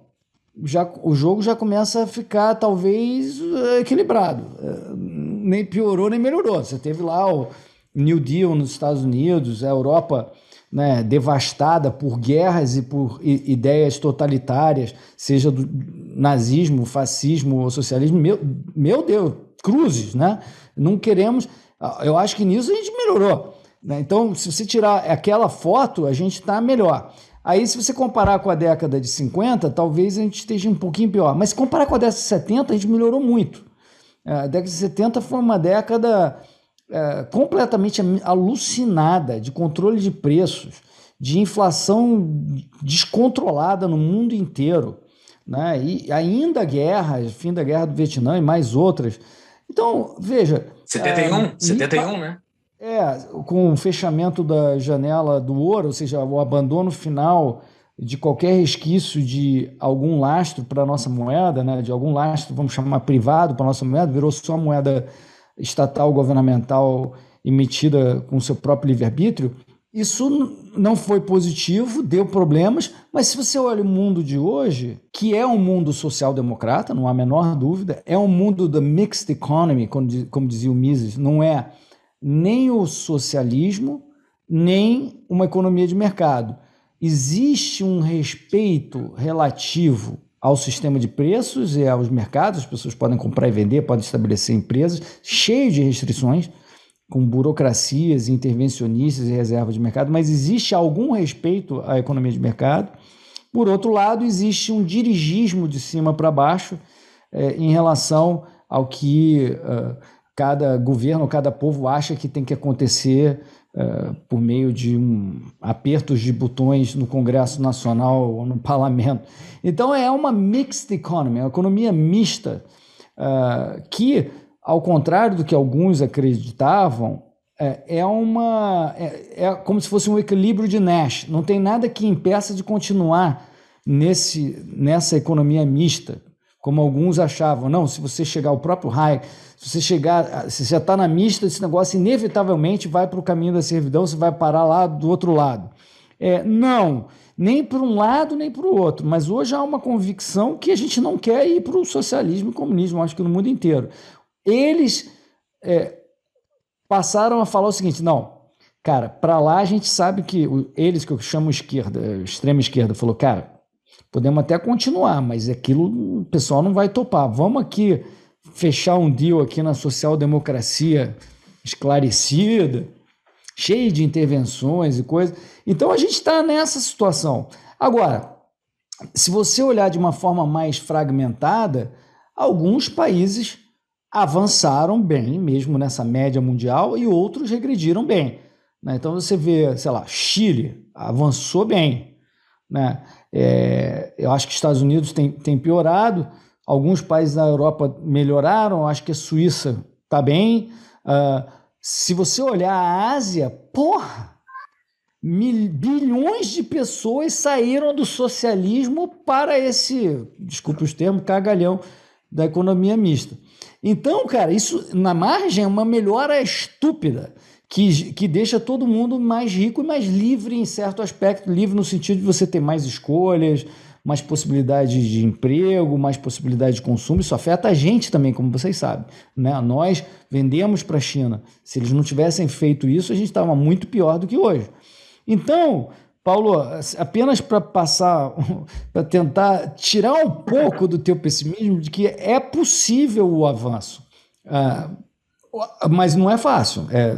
já, o jogo já começa a ficar talvez eh, equilibrado. Eh, nem piorou nem melhorou. Você teve lá o New Deal nos Estados Unidos, a Europa né, devastada por guerras e por ideias totalitárias, seja do nazismo, fascismo ou socialismo. Meu, meu Deus, cruzes, né? Não queremos. Ah, eu acho que nisso a gente melhorou. Né? Então, se você tirar aquela foto, a gente está melhor. Aí, se você comparar com a década de 50, talvez a gente esteja um pouquinho pior. Mas se comparar com a década de 70, a gente melhorou muito. É, a década de 70 foi uma década é, completamente alucinada de controle de preços, de inflação descontrolada no mundo inteiro. Né? E ainda guerras, fim da guerra do Vietnã e mais outras. Então, veja. 71, é, 71, né? É, com o fechamento da janela do ouro, ou seja, o abandono final de qualquer resquício de algum lastro para a nossa moeda, né, de algum lastro, vamos chamar privado para a nossa moeda, virou só moeda estatal governamental emitida com seu próprio livre-arbítrio. Isso não foi positivo, deu problemas, mas se você olha o mundo de hoje, que é um mundo social-democrata, não há a menor dúvida, é um mundo da mixed economy, como, como dizia o Mises, não é nem o socialismo, nem uma economia de mercado. Existe um respeito relativo ao sistema de preços e aos mercados, as pessoas podem comprar e vender, podem estabelecer empresas, cheio de restrições, com burocracias, intervencionistas e reservas de mercado, mas existe algum respeito à economia de mercado. Por outro lado, existe um dirigismo de cima para baixo eh, em relação ao que uh, cada governo, cada povo acha que tem que acontecer uh, por meio de um apertos de botões no Congresso Nacional ou no Parlamento. Então é uma mixed economy, é uma economia mista, uh, que, ao contrário do que alguns acreditavam, eh, é, uma é, é como se fosse um equilíbrio de Nash. Não tem nada que impeça de continuar nesse nessa economia mista como alguns achavam. Não, se você chegar ao próprio Hayek, se você chegar, se já está na mista desse negócio, inevitavelmente vai para o caminho da servidão, você vai parar lá do outro lado. É, não, nem para um lado nem para o outro, mas hoje há uma convicção que a gente não quer ir para o socialismo e comunismo, acho que no mundo inteiro. Eles é, passaram a falar o seguinte: não, cara, para lá a gente sabe que eles que eu chamo esquerda, extrema esquerda, falou, cara, Podemos até continuar, mas aquilo o pessoal não vai topar. Vamos aqui fechar um deal aqui na social-democracia esclarecida, cheia de intervenções e coisas. Então a gente está nessa situação. Agora, se você olhar de uma forma mais fragmentada, alguns países avançaram bem, mesmo nessa média mundial, e outros regrediram bem. Né? Então você vê, sei lá, Chile avançou bem. Né? É, eu acho que Estados Unidos tem, tem piorado, alguns países da Europa melhoraram, acho que a Suíça está bem. Uh, se você olhar a Ásia, porra, mil, bilhões de pessoas saíram do socialismo para esse, desculpe os termos, cagalhão da economia mista. Então, cara, isso na margem é uma melhora estúpida que, que deixa todo mundo mais rico e mais livre em certo aspecto livre no sentido de você ter mais escolhas, mais possibilidades de emprego, mais possibilidade de consumo. Isso afeta a gente também, como vocês sabem. Né? Nós vendemos para a China. Se eles não tivessem feito isso, a gente estava muito pior do que hoje. Então, Paulo, apenas para passar, para tentar tirar um pouco do teu pessimismo de que é possível o avanço. Ah, mas não é fácil. É, é,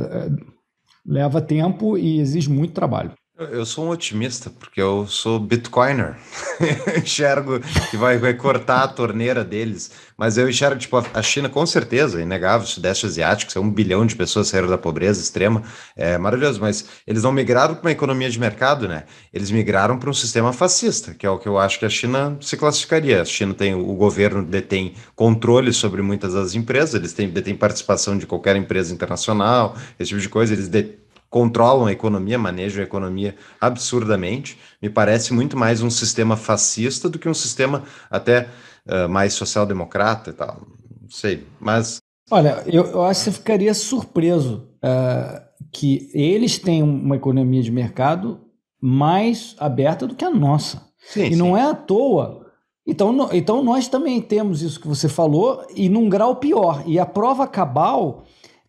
leva tempo e exige muito trabalho. Eu sou um otimista, porque eu sou bitcoiner. eu enxergo que vai, vai cortar a torneira deles. Mas eu enxergo, tipo, a China com certeza, é inegável, o Sudeste Asiático, é um bilhão de pessoas saíram da pobreza extrema, é maravilhoso. Mas eles não migraram para uma economia de mercado, né? Eles migraram para um sistema fascista, que é o que eu acho que a China se classificaria. A China tem, o governo detém controle sobre muitas das empresas, eles têm, detêm participação de qualquer empresa internacional, esse tipo de coisa, eles detêm controlam a economia, manejam a economia absurdamente. Me parece muito mais um sistema fascista do que um sistema até uh, mais social-democrata e tal. Não sei, mas. Olha, eu, eu acho que você ficaria surpreso uh, que eles têm uma economia de mercado mais aberta do que a nossa. Sim, e sim. não é à toa então, então nós também temos isso que você falou e num grau pior. E a prova cabal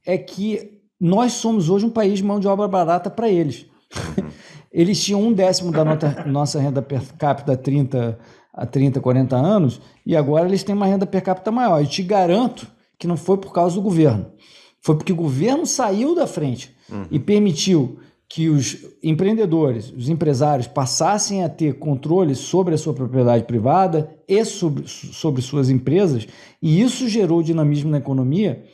é que nós somos hoje um país de mão de obra barata para eles. Uhum. eles tinham um décimo da nota, nossa renda per capita 30 a 30, 40 anos, e agora eles têm uma renda per capita maior. E te garanto que não foi por causa do governo. Foi porque o governo saiu da frente uhum. e permitiu que os empreendedores, os empresários passassem a ter controle sobre a sua propriedade privada e sobre, sobre suas empresas, e isso gerou dinamismo na economia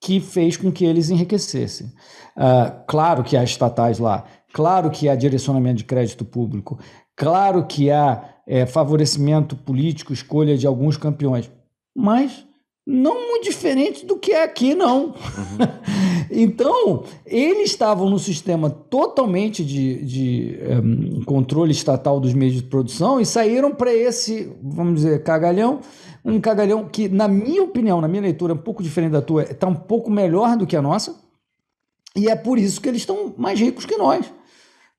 que fez com que eles enriquecessem. Uh, claro que há estatais lá, claro que há direcionamento de crédito público, claro que há é, favorecimento político, escolha de alguns campeões, mas não muito diferente do que é aqui, não. Uhum. então, eles estavam no sistema totalmente de, de um, controle estatal dos meios de produção e saíram para esse, vamos dizer, cagalhão um cagalhão que, na minha opinião, na minha leitura, é um pouco diferente da tua, está um pouco melhor do que a nossa. E é por isso que eles estão mais ricos que nós.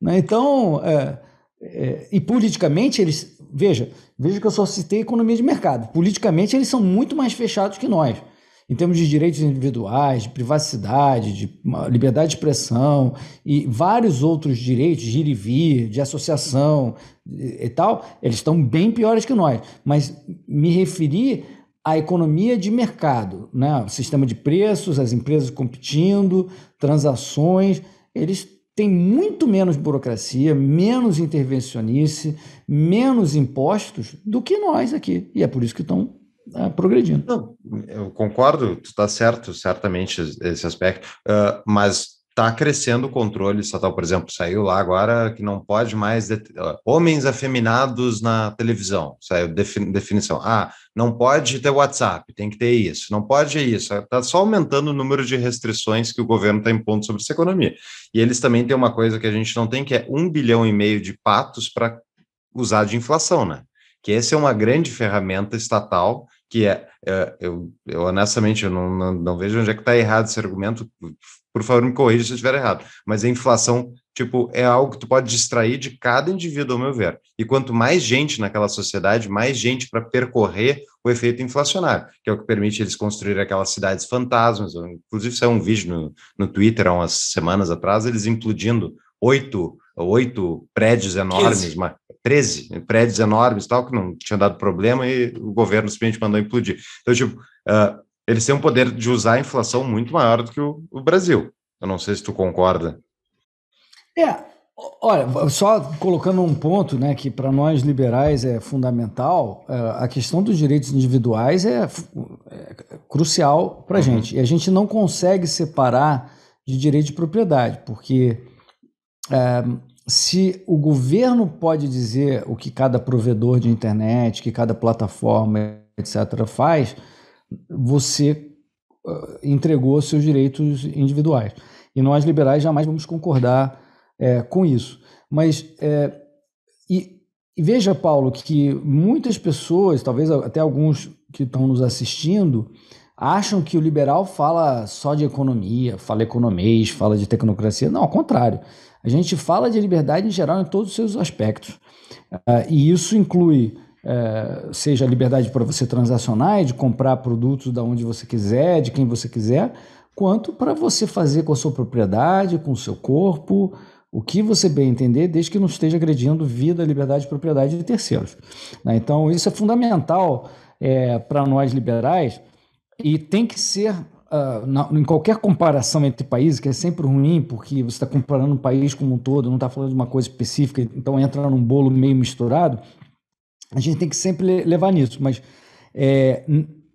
Né? Então, é, é, e politicamente eles. Veja, veja que eu só citei economia de mercado. Politicamente eles são muito mais fechados que nós em termos de direitos individuais, de privacidade, de liberdade de expressão e vários outros direitos de ir e vir, de associação e tal, eles estão bem piores que nós. Mas me referi à economia de mercado, né? o sistema de preços, as empresas competindo, transações, eles têm muito menos burocracia, menos intervencionice, menos impostos do que nós aqui. E é por isso que estão ah, progredindo. Não, eu concordo, tu está certo, certamente esse aspecto, uh, mas está crescendo o controle estatal, por exemplo, saiu lá agora que não pode mais uh, homens afeminados na televisão, saiu definição. Ah, não pode ter WhatsApp, tem que ter isso, não pode isso. Está só aumentando o número de restrições que o governo está impondo sobre essa economia. E eles também têm uma coisa que a gente não tem, que é um bilhão e meio de patos para usar de inflação, né? Que essa é uma grande ferramenta estatal que é, é eu, eu, honestamente eu não, não, não vejo onde é que está errado esse argumento. Por favor, me corrija se eu estiver errado. Mas a inflação, tipo, é algo que tu pode distrair de cada indivíduo, ao meu ver. E quanto mais gente naquela sociedade, mais gente para percorrer o efeito inflacionário, que é o que permite eles construir aquelas cidades fantasmas. Inclusive, saiu um vídeo no, no Twitter há umas semanas atrás, eles implodindo oito oito prédios enormes, 15. 13 prédios enormes tal, que não tinha dado problema e o governo simplesmente mandou implodir. Então, tipo, uh, eles têm um poder de usar a inflação muito maior do que o, o Brasil. Eu não sei se tu concorda. É, Olha, só colocando um ponto, né, que para nós liberais é fundamental, é, a questão dos direitos individuais é, é crucial para a uhum. gente. E a gente não consegue separar de direito de propriedade, porque é, se o governo pode dizer o que cada provedor de internet, que cada plataforma, etc., faz, você eh, entregou seus direitos individuais. E nós, liberais, jamais vamos concordar é, com isso. Mas, é, e, e veja, Paulo, que muitas pessoas, talvez até alguns que estão nos assistindo, acham que o liberal fala só de economia, fala economês, fala de tecnocracia. Não, ao contrário. A gente fala de liberdade em geral em todos os seus aspectos. Ah, e isso inclui é, seja seja liberdade para você transacionar e de comprar produtos da onde você quiser, de quem você quiser, quanto para você fazer com a sua propriedade, com o seu corpo, o que você bem entender, desde que não esteja agredindo vida, liberdade e propriedade de terceiros. Né? Então, isso é fundamental é, para nós liberais e tem que ser ah, na, em qualquer comparação entre países, que é sempre ruim, porque você está comparando um país como um todo, não está falando de uma coisa específica, então entra num bolo meio misturado, a gente tem que sempre levar nisso. Mas, é,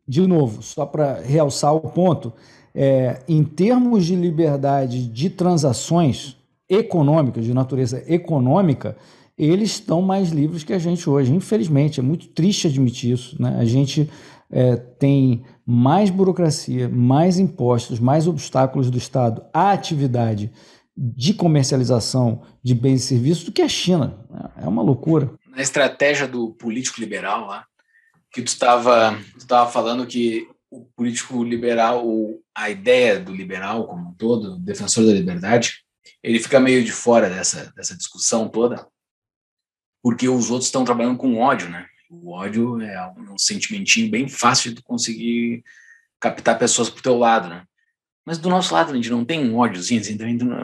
de novo, só para realçar o ponto, é, em termos de liberdade de transações econômicas, de natureza econômica, eles estão mais livres que a gente hoje. Infelizmente, é muito triste admitir isso. Né? A gente é, tem mais burocracia, mais impostos, mais obstáculos do Estado à atividade de comercialização de bens e serviços do que a China. É uma loucura. Na estratégia do político liberal lá, que tu estava tu tava falando que o político liberal, a ideia do liberal como um todo, defensor da liberdade, ele fica meio de fora dessa, dessa discussão toda, porque os outros estão trabalhando com ódio, né? O ódio é um sentimentinho bem fácil de conseguir captar pessoas pro teu lado, né? Mas do nosso lado a gente não tem um ódiozinho, assim,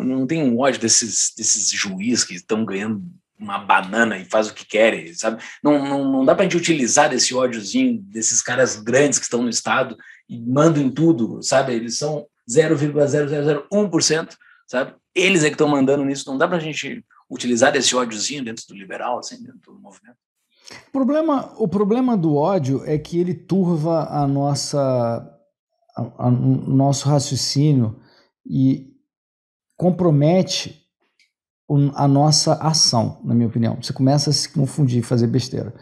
não tem um ódio desses, desses juízes que estão ganhando uma banana e faz o que querem, sabe? Não, não, não dá pra gente utilizar desse ódiozinho desses caras grandes que estão no Estado e mandam em tudo, sabe? Eles são 0,0001%, sabe? Eles é que estão mandando nisso, não dá pra gente utilizar desse ódiozinho dentro do liberal, assim, dentro do movimento. O problema, o problema do ódio é que ele turva a nossa, a, a, nosso raciocínio e compromete a nossa ação, na minha opinião. Você começa a se confundir, fazer besteira.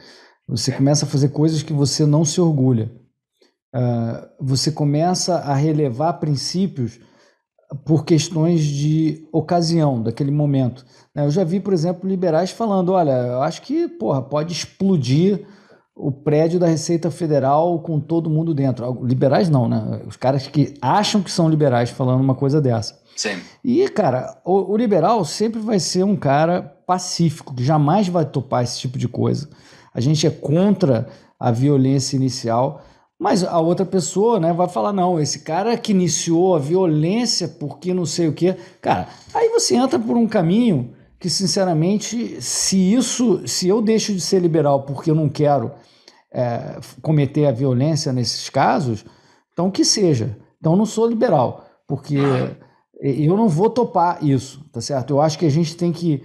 Você começa a fazer coisas que você não se orgulha. Uh, você começa a relevar princípios por questões de ocasião, daquele momento. Né, eu já vi, por exemplo, liberais falando: olha, eu acho que porra, pode explodir o prédio da Receita Federal com todo mundo dentro. Liberais não, né? Os caras que acham que são liberais falando uma coisa dessa. Sim. E, cara, o, o liberal sempre vai ser um cara pacífico, que jamais vai topar esse tipo de coisa. A gente é contra a violência inicial, mas a outra pessoa né, vai falar: não, esse cara que iniciou a violência porque não sei o quê. Cara, aí você entra por um caminho que, sinceramente, se isso, se eu deixo de ser liberal porque eu não quero é, cometer a violência nesses casos, então que seja. Então eu não sou liberal, porque eu não vou topar isso, tá certo? Eu acho que a gente tem que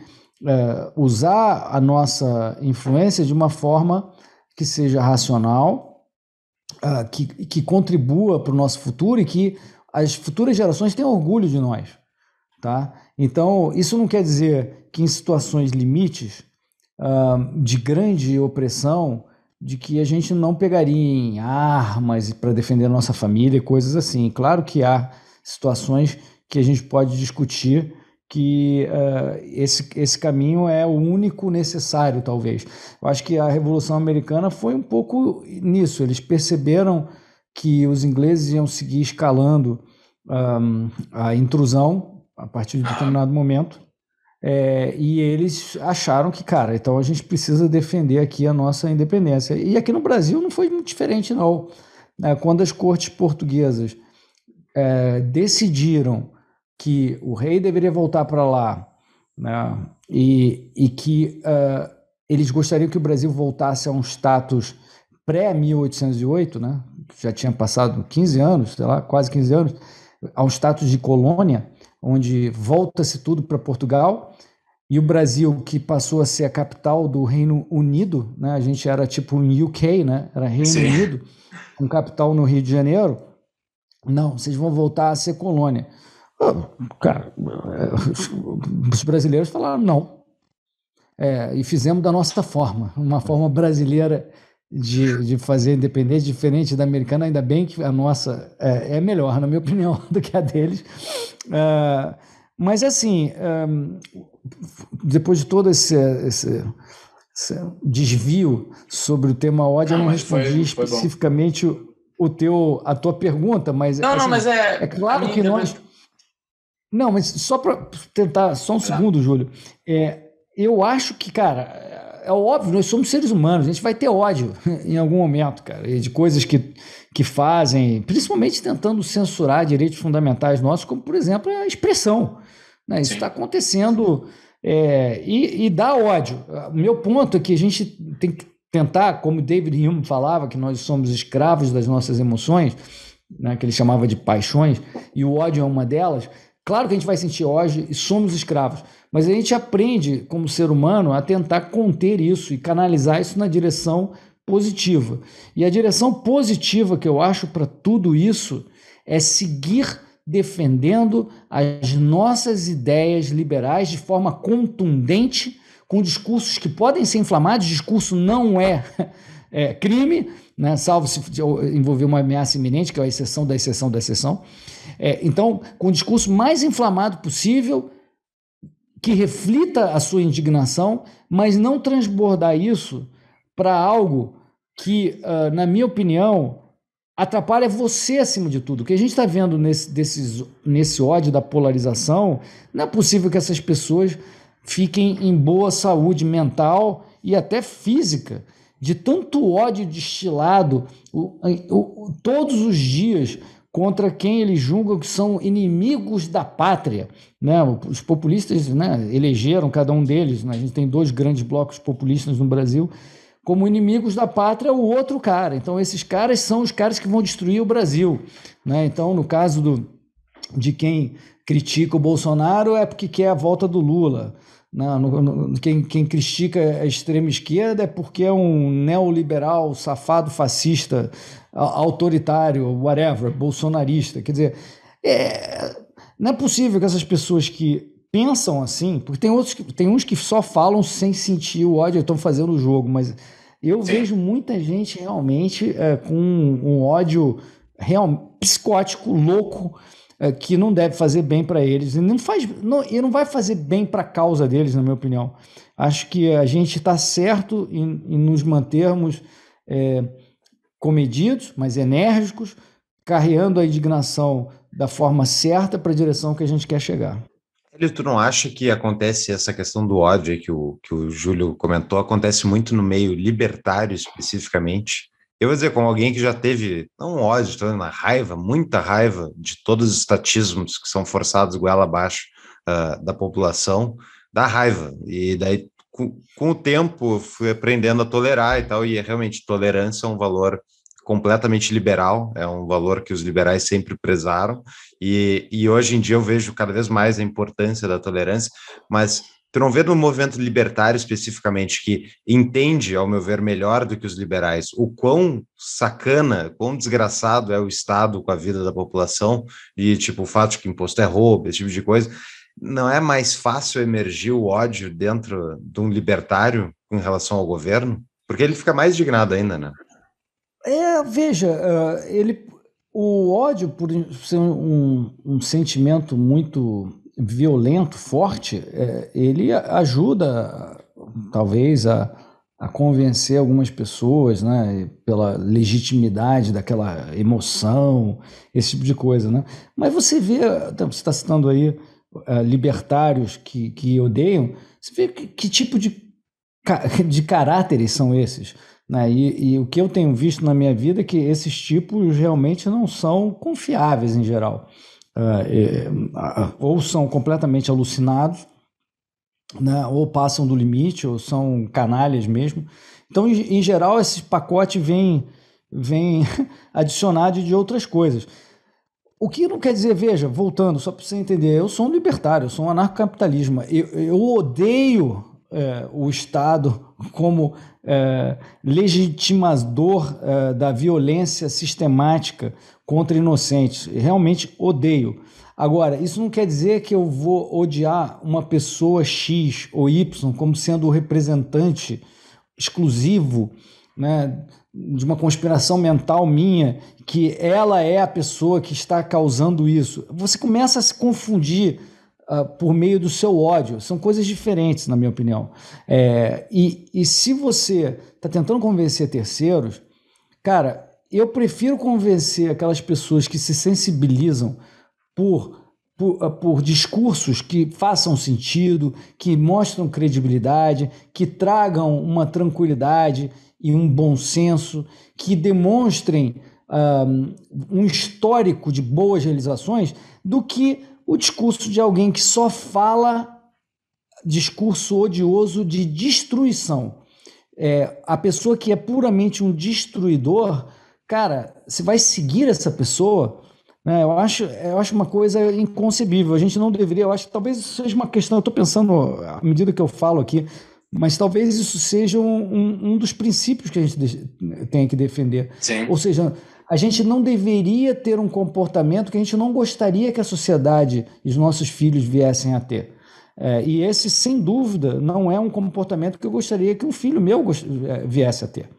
é, usar a nossa influência de uma forma que seja racional ah, que, que contribua para o nosso futuro e que as futuras gerações tenham orgulho de nós. Tá? Então, isso não quer dizer que em situações limites uh, de grande opressão, de que a gente não pegaria em armas para defender a nossa família e coisas assim. Claro que há situações que a gente pode discutir que uh, esse, esse caminho é o único necessário, talvez. Eu acho que a Revolução Americana foi um pouco nisso. Eles perceberam que os ingleses iam seguir escalando um, a intrusão a partir de determinado momento. É, e eles acharam que, cara, então a gente precisa defender aqui a nossa independência. E aqui no Brasil não foi muito diferente, não. É, quando as cortes portuguesas é, decidiram que o rei deveria voltar para lá né? e, e que uh, eles gostariam que o Brasil voltasse a um status pré-1808, né? já tinha passado 15 anos, sei lá, quase 15 anos, a um status de colônia, onde volta-se tudo para Portugal, e o Brasil, que passou a ser a capital do Reino Unido, né? a gente era tipo um UK, né? era Reino Sim. Unido, com capital no Rio de Janeiro, não, vocês vão voltar a ser colônia. Ah, cara, é, os brasileiros falaram não. É, e fizemos da nossa forma, uma forma brasileira de, de fazer independente, diferente da americana, ainda bem que a nossa é, é melhor, na minha opinião, do que a deles. É, mas, assim, é, depois de todo esse, esse, esse, desvio sobre o tema ódio, eu não ah, respondi foi, foi especificamente o, o teu, a tua pergunta, mas... Não, assim, não, mas é... É claro que nós... Não, mas só para tentar, só um segundo, Júlio. É, eu acho que, cara, é óbvio, nós somos seres humanos, a gente vai ter ódio em algum momento, cara, de coisas que, que fazem, principalmente tentando censurar direitos fundamentais nossos, como, por exemplo, a expressão. Né? Isso está acontecendo é, e, e dá ódio. O meu ponto é que a gente tem que tentar, como David Hume falava, que nós somos escravos das nossas emoções, né, que ele chamava de paixões, e o ódio é uma delas, Claro que a gente vai sentir hoje e somos escravos, mas a gente aprende como ser humano a tentar conter isso e canalizar isso na direção positiva. E a direção positiva que eu acho para tudo isso é seguir defendendo as nossas ideias liberais de forma contundente, com discursos que podem ser inflamados, discurso não é, é crime, né, salvo se envolver uma ameaça iminente, que é a exceção da exceção da exceção. É, então, com o discurso mais inflamado possível, que reflita a sua indignação, mas não transbordar isso para algo que, uh, na minha opinião, atrapalha você acima de tudo. O que a gente está vendo nesse, desses, nesse ódio da polarização, não é possível que essas pessoas fiquem em boa saúde mental e até física de tanto ódio destilado o, o, todos os dias contra quem eles julgam que são inimigos da pátria. Né? Os populistas né, elegeram cada um deles, né? a gente tem dois grandes blocos populistas no Brasil, como inimigos da pátria o outro cara. Então, esses caras são os caras que vão destruir o Brasil. Né? Então, no caso do, de quem critica o Bolsonaro, é porque quer a volta do Lula. Não, no, no, quem, quem, critica a extrema esquerda é porque é um neoliberal, safado, fascista, autoritário, whatever, bolsonarista. Quer dizer, é, não é possível que essas pessoas que pensam assim, porque tem outros que, tem uns que só falam sem sentir o ódio, estão fazendo o jogo, mas eu Sim. vejo muita gente realmente é, com um ódio real, psicótico, louco. É, que não deve fazer bem para eles e não faz não, e não vai fazer bem para a causa deles, na minha opinião. Acho que a gente está certo em, em, nos mantermos é, comedidos, mas enérgicos, carreando a indignação da forma certa para a direção que a gente quer chegar. Ele, tu não acha que acontece essa questão do ódio que o, que o Júlio comentou, acontece muito no meio libertário especificamente, eu vou dizer, como alguém que já teve, não ódio, tá uma raiva, muita raiva de todos os estatismos que são forçados goela abaixo uh, da população, dá raiva. E daí, com, com, o tempo, fui aprendendo a tolerar e tal, e é realmente tolerância é um valor completamente liberal, é um valor que os liberais sempre prezaram, e, e hoje em dia eu vejo cada vez mais a importância da tolerância, mas Tu não vê no movimento libertário especificamente, que entende, ao meu ver, melhor do que os liberais, o quão sacana, quão desgraçado é o Estado com a vida da população e, tipo, o fato de que imposto é roubo, esse tipo de coisa. Não é mais fácil emergir o ódio dentro de um libertário em relação ao governo? Porque ele fica mais indignado ainda, né? É, veja, eh, ele, o ódio, por ser um, um sentimento muito violento, forte, é, ele ajuda, talvez, a, a convencer algumas pessoas, né, pela legitimidade daquela emoção, esse tipo de coisa, né? Mas você vê, então, você está citando aí uh, libertários que, que odeiam, você vê que, que, tipo de, de caráteres são esses, né? E, e o que eu tenho visto na minha vida é que esses tipos realmente não são confiáveis em geral. É, é, ou são completamente alucinados, né, ou passam do limite, ou são canalhas mesmo. Então, em geral, esse pacote vem, vem adicionado de outras coisas. O que não quer dizer, veja, voltando, só para você entender, eu sou um libertário, eu sou um anarcocapitalista, eu, eu odeio é, o Estado como é, legitimador é, da violência sistemática contra inocentes. Realmente odeio. Agora, isso não quer dizer que eu vou odiar uma pessoa X ou Y como sendo o representante exclusivo né, de uma conspiração mental minha, que ela é a pessoa que está causando isso. Você começa a se confundir ah, por meio do seu ódio. São coisas diferentes, na minha opinião. É, e, e se você está tentando convencer terceiros, cara, eu prefiro convencer aquelas pessoas que se sensibilizam por por, ah, por, discursos que façam sentido, que mostram credibilidade, que tragam uma tranquilidade e um bom senso, que demonstrem um, ah, um histórico de boas realizações, do que o discurso de alguém que só fala discurso odioso de destruição. É, a pessoa que é puramente um destruidor, cara, você vai seguir essa pessoa? Né? Eu, acho, eu acho uma coisa inconcebível. A gente não deveria, eu acho que talvez isso seja uma questão, eu estou pensando à medida que eu falo aqui, mas talvez isso seja um, um, um dos princípios que a gente tem que defender. Sim. Ou seja, a gente não deveria ter um comportamento que a gente não gostaria que a sociedade e os nossos filhos viessem a ter. É, e esse, sem dúvida, não é um comportamento que eu gostaria que um filho meu é, viesse a ter.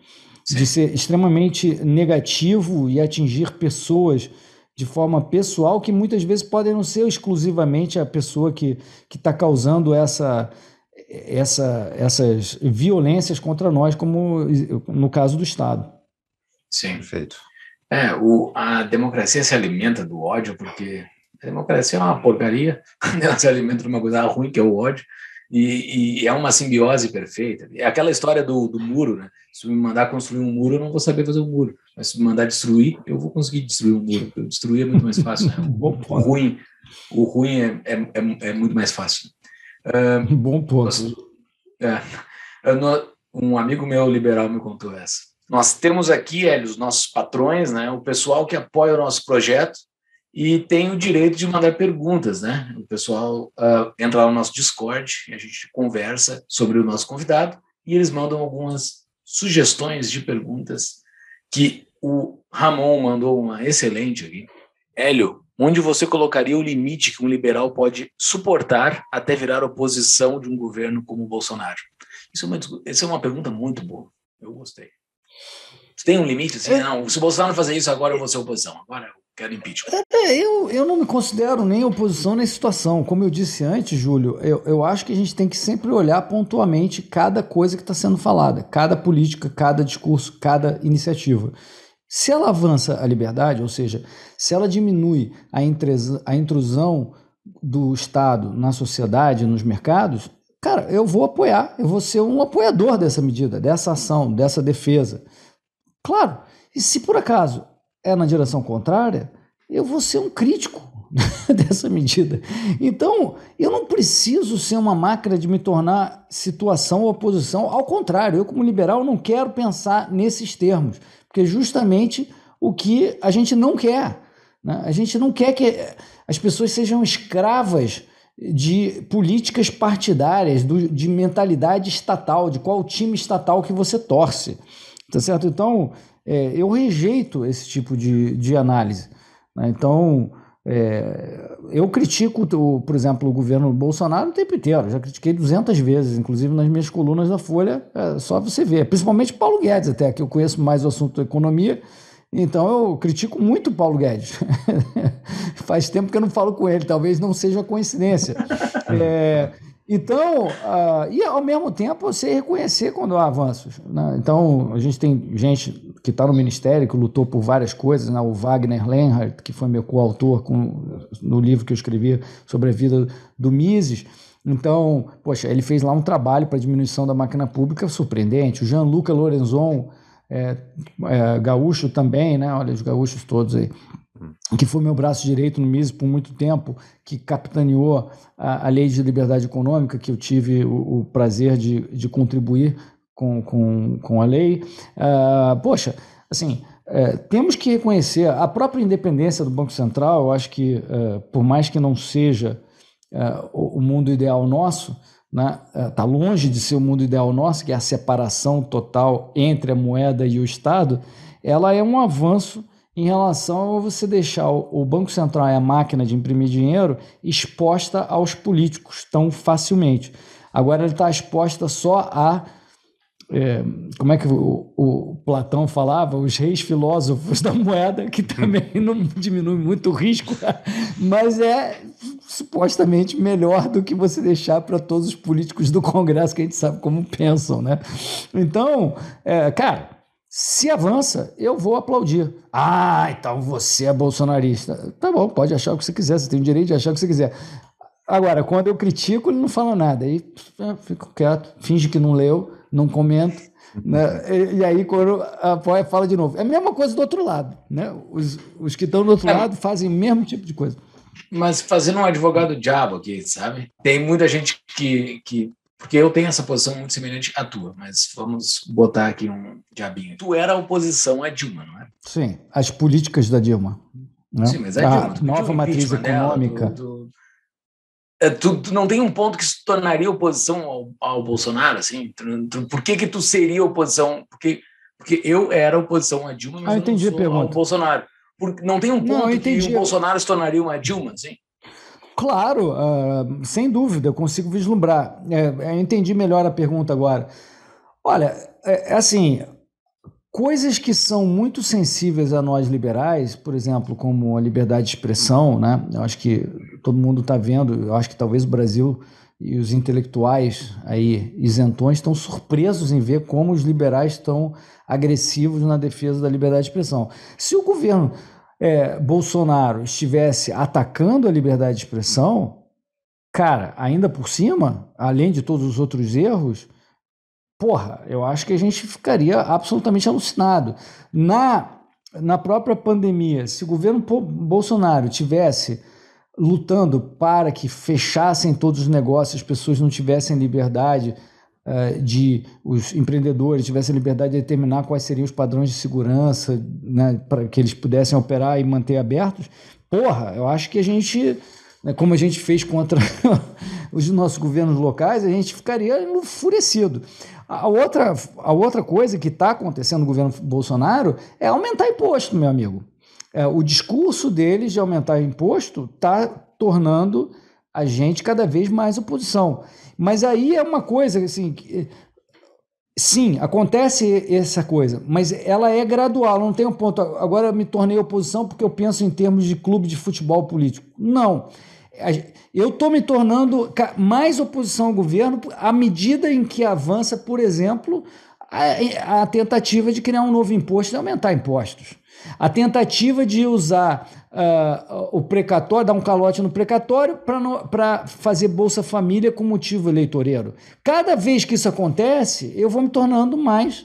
Sim. De ser extremamente negativo e atingir pessoas de forma pessoal que muitas vezes podem não ser exclusivamente a pessoa que está causando essa, essa, essas violências contra nós, como no caso do Estado. Sim. Perfeito. É, o, a democracia se alimenta do ódio, porque a democracia é uma porcaria, ela se alimenta de uma coisa ruim, que é o ódio, e, e é uma simbiose perfeita. É aquela história do, do, muro, né? Se me mandar construir um muro, eu não vou saber fazer um muro, mas se me mandar destruir, eu vou conseguir destruir um muro, destruir é muito mais fácil. Né? Bom O, ruim, o ruim é, é, é, é muito mais fácil. Uh, Bom ponto. é, eu, um amigo meu liberal me contou essa nós temos aqui, Hélio, os nossos patrões, né, o pessoal que apoia o nosso projeto e tem o direito de mandar perguntas, né? O pessoal uh, entra lá no nosso Discord, a gente conversa sobre o nosso convidado e eles mandam algumas sugestões de perguntas que o Ramon mandou uma excelente aqui. Hélio, onde você colocaria o limite que um liberal pode suportar até virar oposição de um governo como o Bolsonaro? Isso é uma, isso é uma pergunta muito boa. Eu gostei. Tem um limite? Assim, é. Não, se o Bolsonaro fazer isso, agora eu vou ser oposição. Agora eu quero impeachment. É, eu, eu não me considero nem oposição nem situação. Como eu disse antes, Júlio, eu, eu acho que a gente tem que sempre olhar pontualmente cada coisa que está sendo falada, cada política, cada discurso, cada iniciativa. Se ela avança a liberdade, ou seja, se ela diminui a intrusão do Estado na sociedade, nos mercados, cara, eu vou apoiar, eu vou ser um apoiador dessa medida, dessa ação, dessa defesa. Claro, e se por acaso é na direção contrária, eu vou ser um crítico dessa medida. Então, eu não preciso ser uma máquina de me tornar situação ou oposição. Ao contrário, eu, como liberal, não quero pensar nesses termos, porque é justamente o que a gente não quer. Né? A gente não quer que as pessoas sejam escravas de políticas partidárias, do, de mentalidade estatal, de qual time estatal que você torce. Tá certo? Então, é, eu rejeito esse tipo de, de análise. Né? Então, é, eu critico, o, por exemplo, o governo Bolsonaro o tempo inteiro. Já critiquei 200 vezes, inclusive nas minhas colunas da Folha, é só você ver. Principalmente Paulo Guedes, até que eu conheço mais o assunto da economia então eu critico muito o Paulo Guedes. Faz tempo que eu não falo com ele, talvez não seja coincidência. É, então, uh, e ao mesmo tempo você reconhecer quando há avanços. Né? Então, a gente tem gente que está no ministério, que lutou por várias coisas, né? o Wagner Lenhardt, que foi meu coautor no livro que eu escrevi sobre a vida do Mises. Então, poxa, ele fez lá um trabalho para diminuição da máquina pública surpreendente. O Jean-Luca Lorenzon é, é, gaúcho também, né? Olha, os gaúchos todos aí, hum. que foi meu braço direito no MISE por muito tempo, que capitaneou a, a lei de liberdade econômica, que eu tive o, o prazer de, de contribuir com, com, com a lei. Uh, poxa, assim. É, temos que reconhecer a própria independência do Banco Central. Eu acho que, é, por mais que não seja é, o mundo ideal nosso, está né? É, tá longe de ser o mundo ideal nosso, que é a separação total entre a moeda e o Estado, ela é um avanço em relação a você deixar o Banco Central e a máquina de imprimir dinheiro exposta aos políticos tão facilmente. Agora ele está exposta só a. É, como é que o, o, Platão falava? Os reis filósofos da moeda, que também não diminui muito o risco, mas é supostamente melhor do que você deixar para todos os políticos do Congresso, que a gente sabe como pensam, né? Então, é, cara, se avança, eu vou aplaudir. Ah, então você é bolsonarista. Tá bom, pode achar o que você quiser, você tem o direito de achar o que você quiser. Agora, quando eu critico, ele não fala nada. Aí é, fico quieto, finge que não leu, não comenta. Né? E, aí, quando apoia, fala de novo. É a mesma coisa do outro lado. Né? Os, os que estão do outro é. lado fazem o mesmo tipo de coisa mas fazendo um advogado diabo aqui, sabe? Tem muita gente que, que porque eu tenho essa posição muito semelhante à tua, mas vamos botar aqui um diabinho. Tu era a oposição à Dilma, não é? Sim, as políticas da Dilma. Né? Sim, mas a, é a Dilma, nova matriz econômica. Dela, é, tu, tu, não tem um ponto que se tornaria oposição ao, ao Bolsonaro, assim? Tu, tu, por que que tu seria oposição? Porque, porque eu era oposição à Dilma, mas ah, eu entendi, não sou pergunta. ao Bolsonaro. Porque não tem um ponto não, que o Bolsonaro se tornaria uma Dilma, sim? Claro, uh, sem dúvida, eu consigo vislumbrar. É, é, eu entendi melhor a pergunta agora. Olha, é, é, assim, coisas que são muito sensíveis a nós liberais, por exemplo, como a liberdade de expressão, né? Eu acho que todo mundo está vendo, eu acho que talvez o Brasil e os intelectuais aí isentões estão surpresos em ver como os liberais estão agressivos na defesa da liberdade de expressão. Se o governo é, Bolsonaro estivesse atacando a liberdade de expressão, cara, ainda por cima, além de todos os outros erros, porra, eu acho que a gente ficaria absolutamente alucinado. Na, na própria pandemia, se o governo Bolsonaro tivesse lutando para que fechassem todos os negócios, as pessoas não tivessem liberdade uh, de os empreendedores tivessem liberdade de determinar quais seriam os padrões de segurança, né, para que eles pudessem operar e manter abertos. Porra, eu acho que a gente, né, como a gente fez contra os nossos governos locais, a gente ficaria enfurecido. A outra, a outra coisa que está acontecendo no governo Bolsonaro é aumentar imposto, meu amigo. É, o discurso deles de aumentar o imposto está tornando a gente cada vez mais oposição. Mas aí é uma coisa assim. Que, eh, sim, acontece essa coisa, mas ela é gradual, não tem um ponto. Ah, agora me tornei oposição porque eu penso em termos de clube de futebol político. Não. Eu estou me tornando mais oposição ao governo à medida em que avança, por exemplo, a, a tentativa de criar um novo imposto e aumentar impostos. A tentativa de usar uh, o precatório, dar um calote no precatório para fazer Bolsa Família com motivo eleitoreiro. Cada vez que isso acontece, eu vou me tornando mais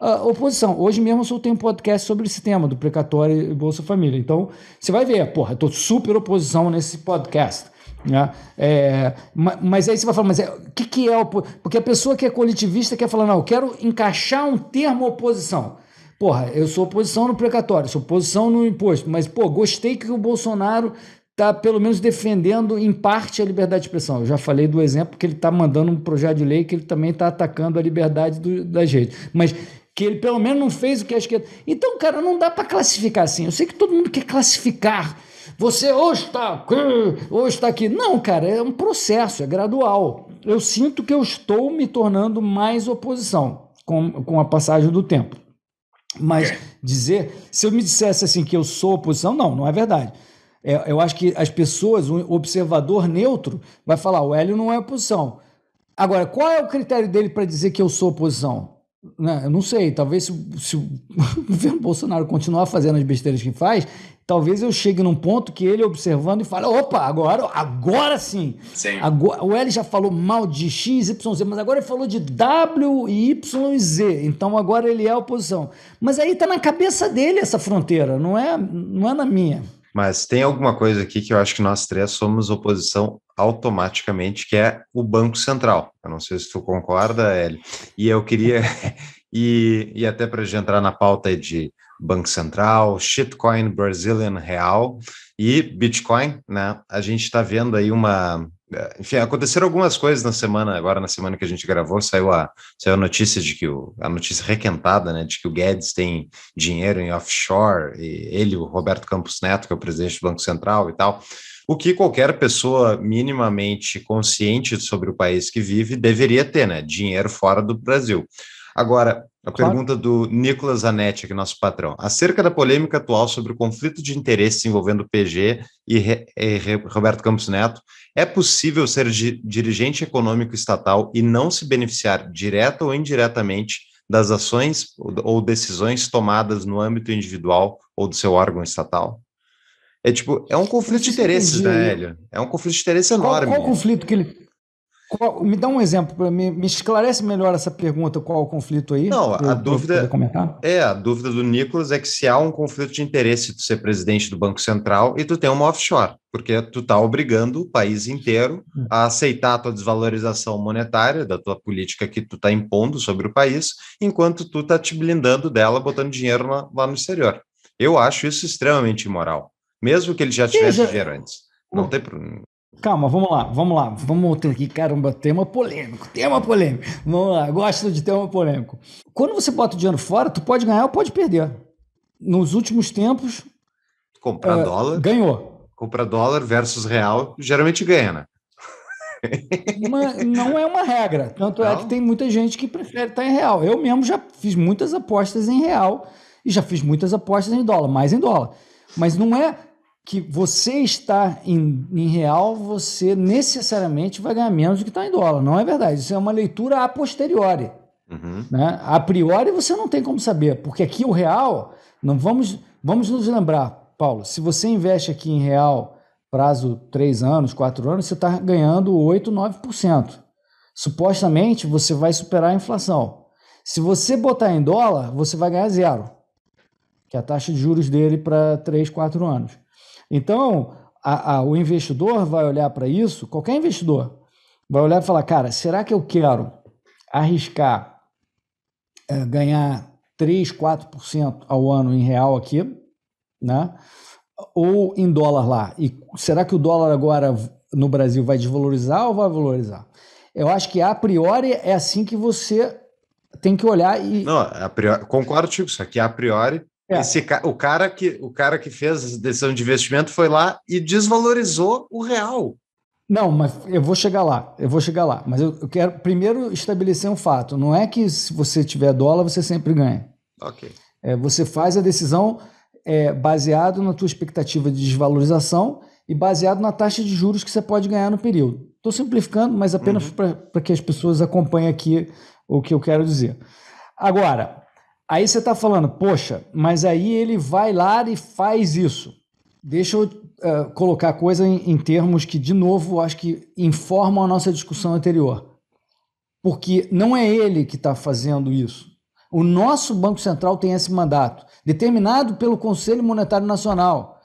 uh, oposição. Hoje mesmo eu tenho um podcast sobre esse tema do precatório e Bolsa Família. Então, você vai ver, porra, eu super oposição nesse podcast. Né? É, mas aí você vai falar, mas é, o é, que, que é oposição? Porque a pessoa que é coletivista quer falar, não, eu quero encaixar um termo oposição. Porra, eu sou oposição no precatório, sou oposição no imposto, mas, pô, gostei que o Bolsonaro tá pelo menos defendendo em parte a liberdade de expressão. Eu já falei do exemplo que ele tá mandando um projeto de lei que ele também tá atacando a liberdade do, da gente. Mas que ele pelo menos não fez o que a esquerda. Então, cara, não dá para classificar assim. Eu sei que todo mundo quer classificar. Você ou está aqui, ou está aqui. Não, cara, é um processo, é gradual. Eu sinto que eu estou me tornando mais oposição com, com a passagem do tempo. Mas dizer, se eu me dissesse assim que eu sou oposição, não, não é verdade. É, eu acho que as pessoas, um observador neutro, vai falar: o Hélio não é oposição. Agora, qual é o critério dele para dizer que eu sou oposição? Não, né, eu não sei, talvez se, se o governo Bolsonaro continuar fazendo as besteiras que faz, talvez eu chegue num ponto que ele observando e fala, opa, agora, agora sim. sim. Agora, o L já falou mal de X, Y, Z, mas agora ele falou de W, Y e Z. Então agora ele é a oposição. Mas aí está na cabeça dele essa fronteira, não é, não é na minha. Mas tem alguma coisa aqui que eu acho que nós três somos oposição automaticamente, que é o Banco Central. Eu não sei se tu concorda, Eli. E eu queria, e, e até para a gente entrar na pauta de Banco Central, shitcoin Brazilian Real e Bitcoin, né? A gente está vendo aí uma, é, enfim, aconteceram algumas coisas na semana, agora na semana que a gente gravou, saiu a, saiu a notícia de que o, a notícia requentada, né, de que o Guedes tem dinheiro em offshore, e ele, o Roberto Campos Neto, que é o presidente do Banco Central e tal, o que qualquer pessoa minimamente consciente sobre o país que vive deveria ter, né, dinheiro fora do Brasil. Agora, a claro. pergunta do Nicolas Anetti, aqui, nosso patrão. Acerca da polêmica atual sobre o conflito de interesse envolvendo o PG e, Re e Re Roberto Campos Neto, é possível ser di dirigente econômico estatal e não se beneficiar direta ou indiretamente das ações ou decisões tomadas no âmbito individual ou do seu órgão estatal? É tipo, é um conflito de interesses, né, Hélio? É um conflito de interesse enorme. Qual, qual conflito que ele qual, me dá um exemplo, me, me esclarece melhor essa pergunta, qual o conflito aí? Não, a eu, dúvida. É, a dúvida do Nicolas é que se há um conflito de interesse de ser presidente do Banco Central e tu tem uma offshore, porque tu está obrigando o país inteiro a aceitar a tua desvalorização monetária, da tua política que tu está impondo sobre o país, enquanto tu está te blindando dela, botando dinheiro lá, lá, no exterior. Eu acho isso extremamente imoral, mesmo que ele já tivesse dinheiro antes. Não tem problema. Calma, vamos lá, vamos lá, vamos ter aqui, caramba, tema polêmico, tema polêmico. Vamos lá, gosto de tema polêmico. Quando você bota o dinheiro fora, tu pode ganhar ou pode perder. Nos últimos tempos. Comprar uh, dólar. Ganhou. Comprar dólar versus real, geralmente ganha, né? Uma, não é uma regra. Tanto é não. é que tem muita gente que prefere estar tá em real. Eu mesmo já fiz muitas apostas em real e já fiz muitas apostas em dólar, mais em dólar. Mas não é que você está em, em, real, você necessariamente vai ganhar menos do que está em dólar. Não é verdade. Isso é uma leitura a posteriori. Uhum. Né? A priori você não tem como saber, porque aqui o real, não vamos, vamos nos lembrar, Paulo, se você investe aqui em real prazo 3 anos, 4 anos, você está ganhando 8, 9%. Supostamente você vai superar a inflação. Se você botar em dólar, você vai ganhar zero, que é a taxa de juros dele para 3, 4 anos. Então, a, a, o investidor vai olhar para isso, qualquer investidor, vai olhar e falar: cara, será que eu quero arriscar é, ganhar 3, 4% ao ano em real aqui, né? Ou em dólar lá? E será que o dólar agora no Brasil vai desvalorizar ou vai valorizar? Eu acho que a priori é assim que você tem que olhar e. Não, a priori, concordo, Chico, isso que a priori é. Esse, o, cara que, o cara que fez a decisão de investimento foi lá e desvalorizou o real. Não, mas eu vou chegar lá, eu vou chegar lá. Mas eu, eu quero primeiro estabelecer um fato. Não é que se você tiver dólar, você sempre ganha. Ok. É, você faz a decisão é, baseado na tua expectativa de desvalorização e baseado na taxa de juros que você pode ganhar no período. Estou simplificando, mas apenas uhum. para que as pessoas acompanhem aqui o que eu quero dizer. Agora, Aí você está falando, poxa, mas aí ele vai lá e faz isso. Deixa eu uh, colocar a coisa em, em termos que, de novo, acho que informam a nossa discussão anterior. Porque não é ele que está fazendo isso. O nosso Banco Central tem esse mandato, determinado pelo Conselho Monetário Nacional,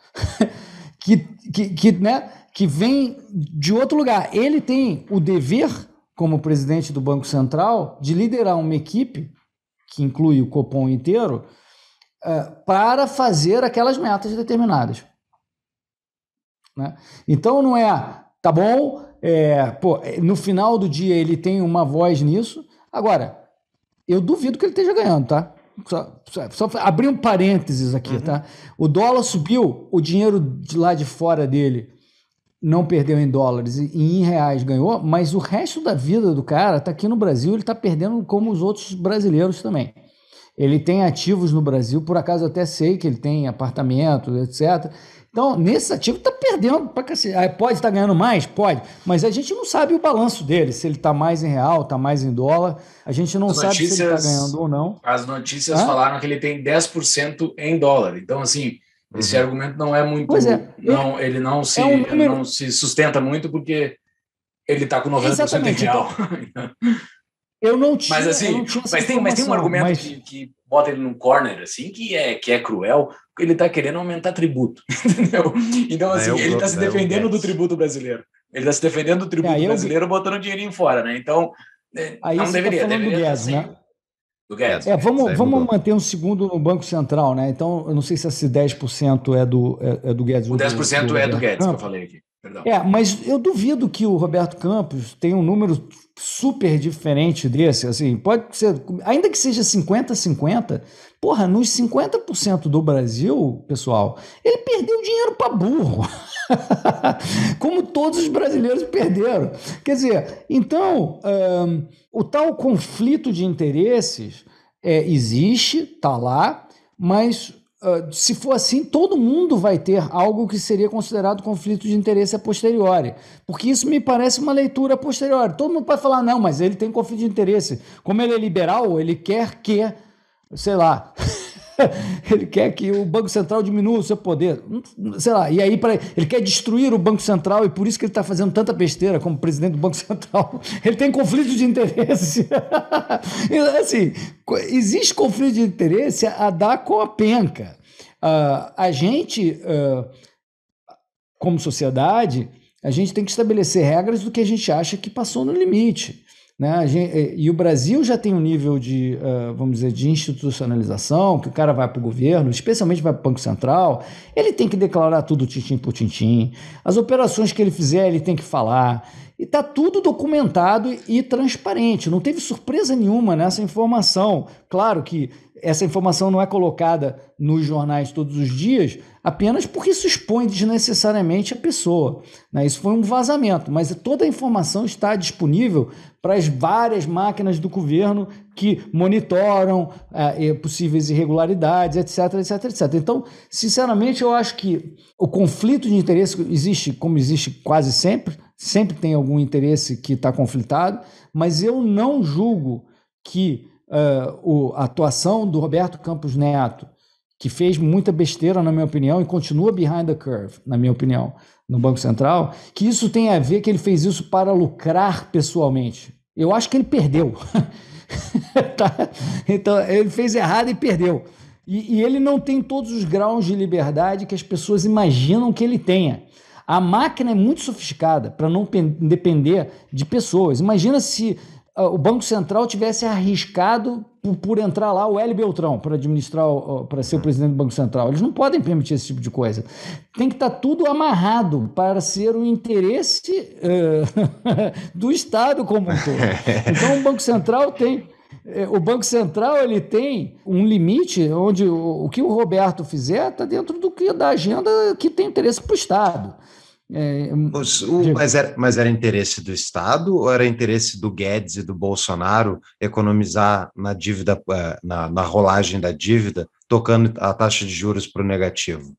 que, que, que, né, que vem de outro lugar. Ele tem o dever, como presidente do Banco Central, de liderar uma equipe que inclui o Copom inteiro, é, para fazer aquelas metas determinadas. Né? Então não é, tá bom, é, pô, é, no final do dia ele tem uma voz nisso. Agora, eu duvido que ele esteja ganhando, tá? Só, só, só abrir um parênteses aqui, uhum. tá? O dólar subiu, o dinheiro de lá de fora dele não perdeu em dólares e em reais ganhou, mas o resto da vida do cara está aqui no Brasil, ele está perdendo como os outros brasileiros também. Ele tem ativos no Brasil, por acaso eu até sei que ele tem apartamento, etc. Então, nesse ativo está perdendo para cacete. Ah, pode estar tá ganhando mais? Pode. Mas a gente não sabe o balanço dele, se ele está mais em real, está mais em dólar. A gente não sabe se ele está ganhando ou não. As notícias Hã? falaram que ele tem 10% em dólar. Então, assim, esse uhum. argumento não é muito. É. Não, ele não é se, é um número... não se sustenta muito porque ele está com 90% Exatamente. em então. real. eu não tinha. Mas assim, não tinha mas, tem, mas tem um argumento mas... que, que, bota ele num corner, assim, que é, que é cruel, porque ele está querendo aumentar tributo. Entendeu? Então, é, assim, é, ele está tá se defendendo do tributo brasileiro. Ele está se defendendo do tributo brasileiro, botando dinheirinho fora, né? Então, é, Aí não deveria, tá deveria. Guedes, né? assim, né? do Guedes. É, vamos, vamos manter um segundo no Banco Central, né? Então, eu não sei se esse 10% é do, é, é, do Guedes. O 10% do, do, é do Guedes, Campos. que eu falei aqui. Perdão. É, mas eu duvido que o Roberto Campos tenha um número super diferente desse, assim, pode ser, ainda que seja 50-50, Porra, nos 50% do Brasil, pessoal, ele perdeu dinheiro para burro. Como todos os brasileiros perderam. Quer dizer, então, um, o tal conflito de interesses é, existe, tá lá, mas Uh, se for assim, todo mundo vai ter algo que seria considerado conflito de interesse a posteriori. Porque isso me parece uma leitura a posteriori. Todo mundo pode falar, não, mas ele tem conflito de interesse. Como ele é liberal, ele quer que sei lá. ele quer que o Banco Central diminua o seu poder, sei lá, e aí para ele quer destruir o Banco Central e por isso que ele está fazendo tanta besteira como presidente do Banco Central. Ele tem conflito de interesse. assim, existe conflito de interesse a dar com a penca. Ah, a gente, ah, como sociedade, a gente tem que estabelecer regras do que a gente acha que passou no limite. Né? Gente, eh, e o Brasil já tem um nível de, uh, vamos dizer, de institucionalização, que o cara vai para o governo, especialmente vai para o Banco Central, ele tem que declarar tudo tintim por tintim. As operações que ele fizer, ele tem que falar. E está tudo documentado e transparente. Não teve surpresa nenhuma nessa informação. Claro que essa informação não é colocada nos jornais todos os dias, apenas porque isso expõe desnecessariamente a pessoa. Né? Isso foi um vazamento, mas toda a informação está disponível para as várias máquinas do governo que monitoram é, possíveis irregularidades, etc, etc, etc. Então, sinceramente, eu acho que o conflito de interesse existe, como existe quase sempre, sempre tem algum interesse que está conflitado, mas eu não julgo que uh, o, a atuação do Roberto Campos Neto, que fez muita besteira, na minha opinião, e continua behind the curve, na minha opinião, no Banco Central, que isso tem a ver que ele fez isso para lucrar pessoalmente. Eu acho que ele perdeu. tá? Então, ele fez errado e perdeu. E, e ele não tem todos os graus de liberdade que as pessoas imaginam que ele tenha. A máquina é muito sofisticada para não depender de pessoas. Imagina se uh, o Banco Central tivesse arriscado por, por entrar lá o Hélio Beltrão para administrar, uh, para ser o presidente do Banco Central. Eles não podem permitir esse tipo de coisa. Tem que estar tá tudo amarrado para ser o interesse uh, do Estado como um todo. Então o Banco Central tem é, o Banco Central ele tem um limite onde o, o que o Roberto fizer está dentro do que da agenda que tem interesse para é, o Estado. mas, era, mas era interesse do Estado ou era interesse do Guedes e do Bolsonaro economizar na dívida, é, na, na rolagem da dívida, tocando a taxa de juros para o negativo?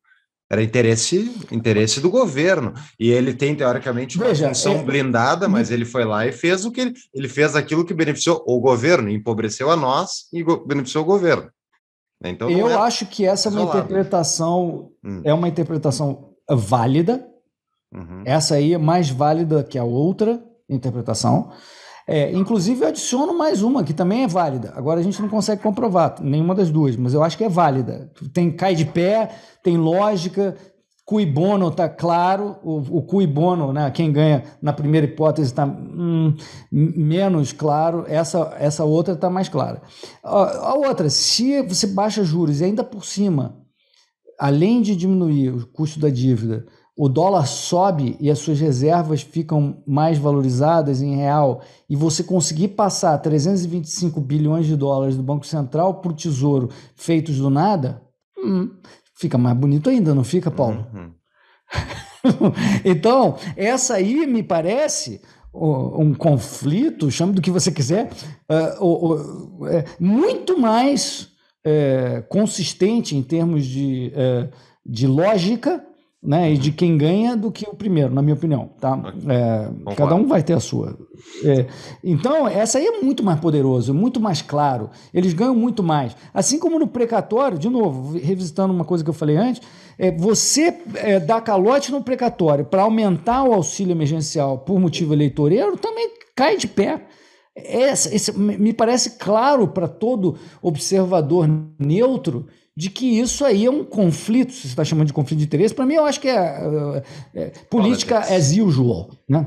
Era interesse, interesse do governo. E ele tem, teoricamente, uma Veja, função é... blindada, mas ele foi lá e fez o que ele, ele fez aquilo que beneficiou o governo, empobreceu a nós e beneficiou o governo. Né, então, Eu é acho que essa isolado. é uma interpretação, hum. é uma interpretação válida. Uhum. Essa aí é mais válida que a outra interpretação. Uhum. É, inclusive, eu adiciono mais uma que também é válida. Agora a gente não consegue comprovar nenhuma das duas, mas eu acho que é válida. Tem cai de pé, tem lógica, cui bono está claro, o, o cui bono, né, quem ganha na primeira hipótese está hum, menos claro, essa, essa outra está mais clara. A, a, outra, se você baixa juros e ainda por cima, além de diminuir o custo da dívida, o dólar sobe e as suas reservas ficam mais valorizadas em real e você conseguir passar 325 bilhões de dólares do Banco Central para o Tesouro feitos do nada, hum, fica mais bonito ainda, não fica, Paulo? Uhum. então, essa aí me parece um conflito, chame do que você quiser, é, é, muito mais é, consistente em termos de, de lógica né, e de uhum. quem ganha do que o primeiro, na minha opinião, tá? É, cada um vai ter a sua. É, então, essa aí é muito mais poderoso, muito mais claro. Eles ganham muito mais. Assim como no precatório, de novo, revisitando uma coisa que eu falei antes, é, você é, dá calote no precatório para aumentar o auxílio emergencial por motivo eleitoreiro, também cai de pé. Essa, esse, me parece claro para todo observador neutro de que isso aí é um conflito, se você está chamando de conflito de interesse, para mim eu acho que é, é, é política as usual, né?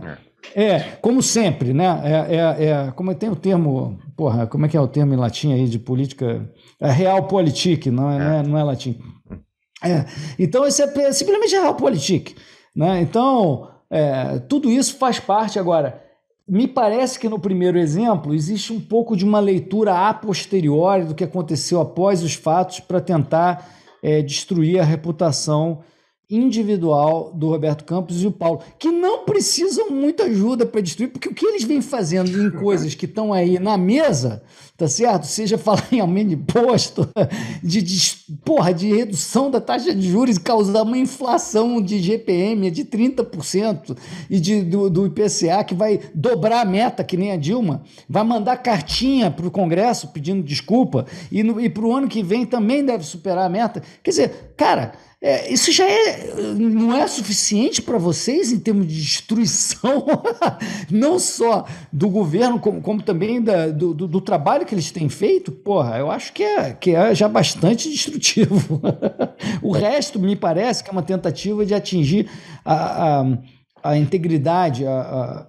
É. é, como sempre, né? É, é, é, como tem o termo, porra, como é que é o termo em latim aí de política? É realpolitik, é, não é, é. Não, é não é latim. Hum. É, então isso é simplesmente realpolitik, né? Então, é, tudo isso faz parte agora. Me parece que no primeiro exemplo existe um pouco de uma leitura a posteriori do que aconteceu após os fatos para tentar é, destruir a reputação individual do Roberto Campos e o Paulo, que não precisam muita ajuda para destruir, porque o que eles vêm fazendo em coisas que estão aí na mesa, tá certo? Seja falar em aumento de imposto, de, de, porra, de redução da taxa de juros e causar uma inflação de GPM de 30% e de, do, do IPCA, que vai dobrar a meta, que nem a Dilma, vai mandar cartinha para o Congresso pedindo desculpa e, no, e para o ano que vem também deve superar a meta. Quer dizer, cara é, isso já é, não é suficiente para vocês em termos de destruição, não só do governo, como, como também da, do, do, do, trabalho que eles têm feito? Porra, eu acho que é, que é já bastante destrutivo. o resto, me parece, que é uma tentativa de atingir a, a, a integridade a,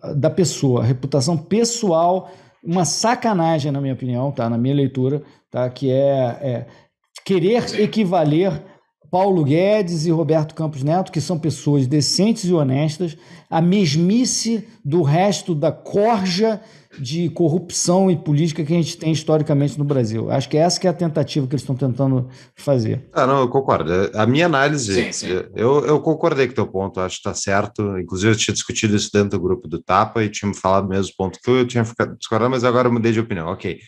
a, da pessoa, a reputação pessoal. Uma sacanagem, na minha opinião, tá? na minha leitura, tá? que é, é querer equivaler Paulo Guedes e Roberto Campos Neto, que são pessoas decentes e honestas, a mesmice do resto da corja de corrupção e política que a gente tem historicamente no Brasil. Acho que essa que é a tentativa que eles estão tentando fazer. Ah, não, eu concordo. A minha análise, sim, sim. Eu, eu concordei com o teu ponto, acho que está certo. Inclusive, eu tinha discutido isso dentro do grupo do Tapa e tinha me falado o mesmo ponto que eu, eu tinha ficado discordando, mas agora eu mudei de opinião. Ok,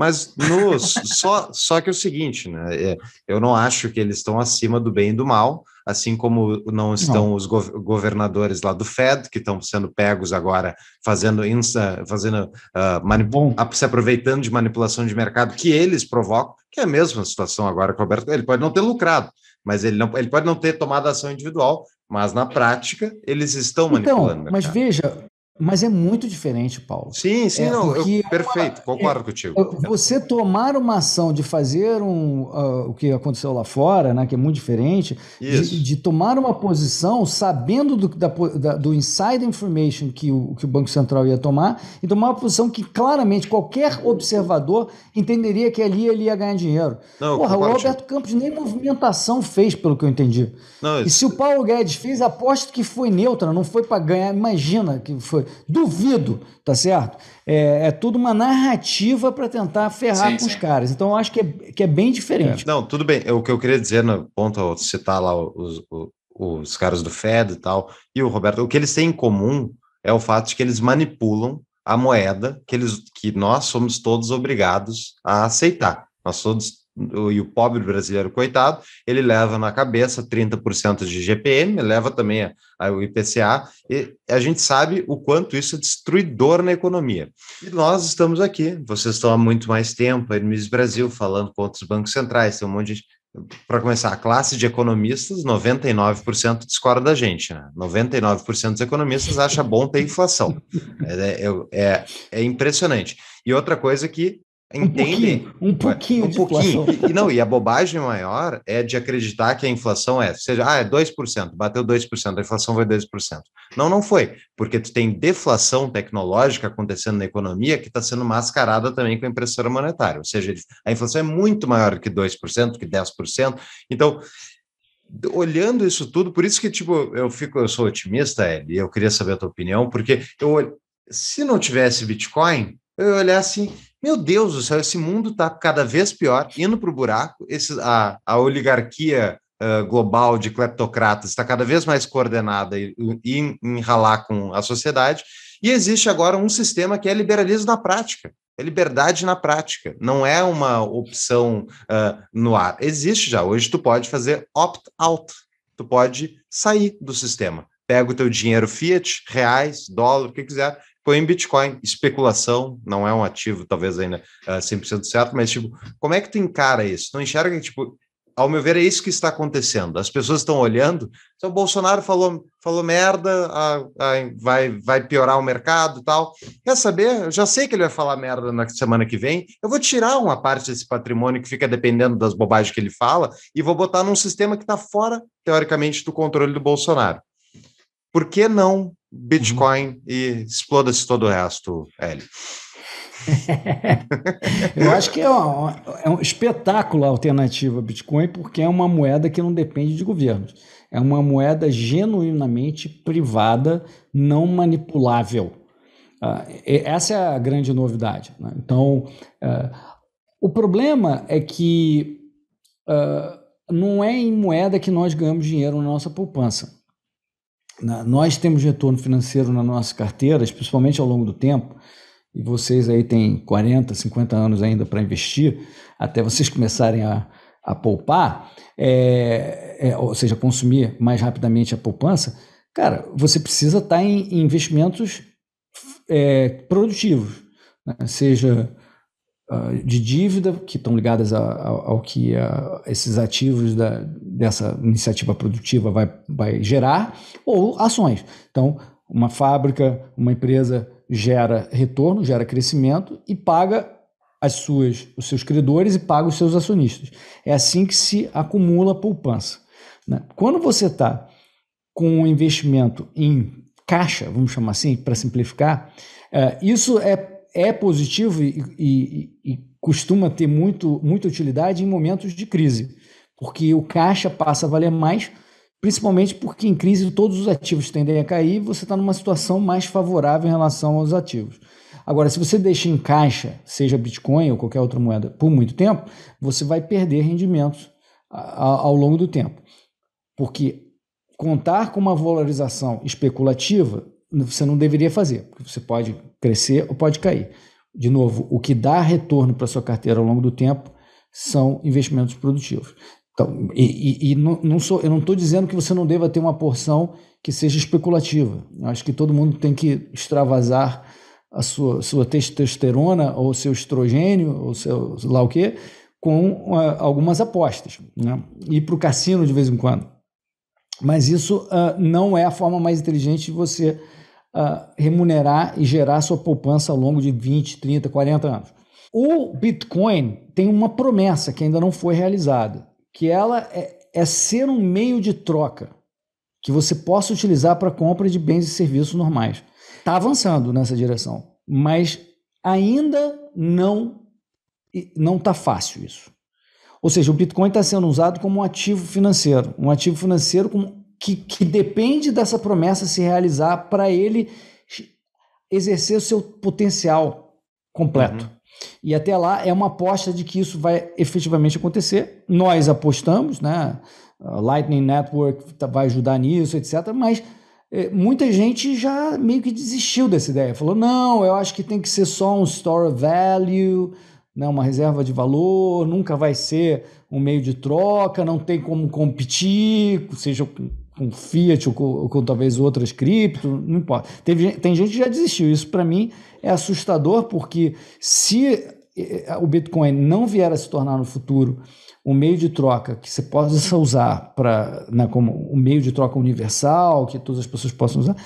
mas no, só, só que é o seguinte, né? É, eu não acho que eles estão acima do bem e do mal, assim como não estão não. os governadores lá do Fed, que estão sendo pegos agora fazendo, insta, fazendo uh, se aproveitando de manipulação de mercado que eles provocam, que é a mesma situação agora com o Roberto. Ele pode não ter lucrado, mas ele, não, ele pode não ter tomado ação individual, mas na prática eles estão então, manipulando. Então, mas veja, mas é muito diferente, Paulo. Sim, sim, é, não, eu, perfeito, concordo é, contigo. Você tomar uma ação de fazer um, uh, o que aconteceu lá fora, né, que é muito diferente, de, de, tomar uma posição sabendo do, da, da, do inside information que o, que o Banco Central ia tomar, e tomar uma posição que claramente qualquer observador entenderia que ali ele ia ganhar dinheiro. Não, Porra, o Alberto Campos nem movimentação fez, pelo que eu entendi. Não, e isso... se o Paulo Guedes fez, aposto que foi neutra, não foi para ganhar. Imagina que foi. Duvido, tá certo? É, é tudo uma narrativa para tentar ferrar sim, com sim. os caras. Então eu acho que é, que é bem diferente. É. Não, tudo bem. O que eu queria dizer no ponto, citar lá os, os, os caras do Fed e tal, e o Roberto, o que eles têm em comum é o fato de que eles manipulam a moeda que, eles, que nós somos todos obrigados a aceitar. Nós todos e o pobre brasileiro, coitado, ele leva na cabeça 30% de GPM, leva também a, o IPCA, e a gente sabe o quanto isso é destruidor na economia. E nós estamos aqui, vocês estão há muito mais tempo, aí no Miss Brasil, falando com outros bancos centrais, tem um monte de. Para começar, a classe de economistas, 99% discorda da gente, né? 99% dos economistas acha bom ter inflação. É, é, é, é impressionante. E outra coisa que entende Um pouquinho, um pouquinho. Um pouquinho. Inflação. E, não, e a bobagem maior é de acreditar que a inflação é, seja, ah, é 2%, bateu 2%, a inflação foi 2%. Não, não foi, porque tu tem deflação tecnológica acontecendo na economia que está sendo mascarada também com a impressora monetária. Ou seja, a inflação é muito maior que 2%, que 10%. Então, olhando isso tudo, por isso que tipo, eu fico, eu sou otimista, Eli, eu queria saber a tua opinião, porque eu, se não tivesse Bitcoin, eu ia olhar assim meu Deus do céu, esse mundo está cada vez pior, indo para o buraco. Esse, a, a oligarquia uh, global de cleptocratas está cada vez mais coordenada e, e enralar com a sociedade. E existe agora um sistema que é liberalismo na prática. É liberdade na prática, não é uma opção uh, no ar. Existe já. Hoje tu pode fazer opt-out, tu pode sair do sistema. Pega o teu dinheiro fiat, reais, dólar, o que quiser, foi em Bitcoin. Especulação não é um ativo, talvez ainda uh, ah, 100% certo, mas tipo, como é que tu encara isso? Não enxerga que, tipo, ao meu ver, é isso que está acontecendo. As pessoas estão olhando, então o Bolsonaro falou, falou merda, vai, vai piorar o mercado e tal. Quer saber? Eu já sei que ele vai falar merda na semana que vem. Eu vou tirar uma parte desse patrimônio que fica dependendo das bobagens que ele fala e vou botar num sistema que está fora, teoricamente, do controle do Bolsonaro. Por que não Bitcoin uhum. e exploda-se todo o resto, Eli. Eu acho que é um, é um espetáculo a alternativa Bitcoin, porque é uma moeda que não depende de governos. É uma moeda genuinamente privada, não manipulável. Uh, essa é a grande novidade. Né? Então, uh, o problema é que uh, não é em moeda que nós ganhamos dinheiro na nossa poupança na, nós temos retorno financeiro nas nossas carteiras, principalmente ao longo do tempo, e vocês aí têm 40, 50 anos ainda para investir, até vocês começarem a, a poupar, é, é, ou seja, consumir mais rapidamente a poupança, cara, você precisa estar tá em, em investimentos é, produtivos, né? seja ah, de dívida, que estão ligadas a, a, ao que a, ah, esses ativos da, dessa iniciativa produtiva vai, vai gerar, ou ações. Então, uma fábrica, uma empresa gera retorno, gera crescimento e paga as suas, os seus credores e paga os seus acionistas. É assim que se acumula a poupança. Né? Quando você está com um investimento em caixa, vamos chamar assim, para simplificar, é, isso é é positivo e, e, e, costuma ter muito, muita utilidade em momentos de crise, porque o caixa passa a valer mais, principalmente porque em crise todos os ativos tendem a cair e você está numa situação mais favorável em relação aos ativos. Agora, se você deixa em caixa, seja Bitcoin ou qualquer outra moeda, por muito tempo, você vai perder rendimentos ao longo do tempo. Porque contar com uma valorização especulativa você não deveria fazer, porque você pode crescer ou pode cair. De novo, o que dá retorno para sua carteira ao longo do tempo são investimentos produtivos. Então, e, e, e não, não, sou, eu não estou dizendo que você não deva ter uma porção que seja especulativa. Eu acho que todo mundo tem que extravasar a sua, sua testosterona ou seu estrogênio ou seu lá o quê com uh, algumas apostas, né? ir para o cassino de vez em quando. Mas isso uh, não é a forma mais inteligente de você remunerar e gerar sua poupança ao longo de 20, 30, 40 anos. O Bitcoin tem uma promessa que ainda não foi realizada, que ela é, é ser um meio de troca que você possa utilizar para compra de bens e serviços normais. Está avançando nessa direção, mas ainda não não está fácil isso. Ou seja, o Bitcoin está sendo usado como um ativo financeiro, um ativo financeiro com que, que depende dessa promessa se realizar para ele exercer o seu potencial completo. Uhum. E até lá é uma aposta de que isso vai efetivamente acontecer. Nós apostamos, né? A Lightning Network tá, vai ajudar nisso, etc. Mas eh, muita gente já meio que desistiu dessa ideia. Falou: não, eu acho que tem que ser só um store of value, né? uma reserva de valor, nunca vai ser um meio de troca, não tem como competir, seja com Fiat ou com, ou com, talvez outras cripto, não importa. Teve, tem gente que já desistiu. Isso para mim é assustador, porque se eh, eh, o Bitcoin não vier a se tornar no futuro um meio de troca que você possa usar para né, como um meio de troca universal, que todas as pessoas possam usar,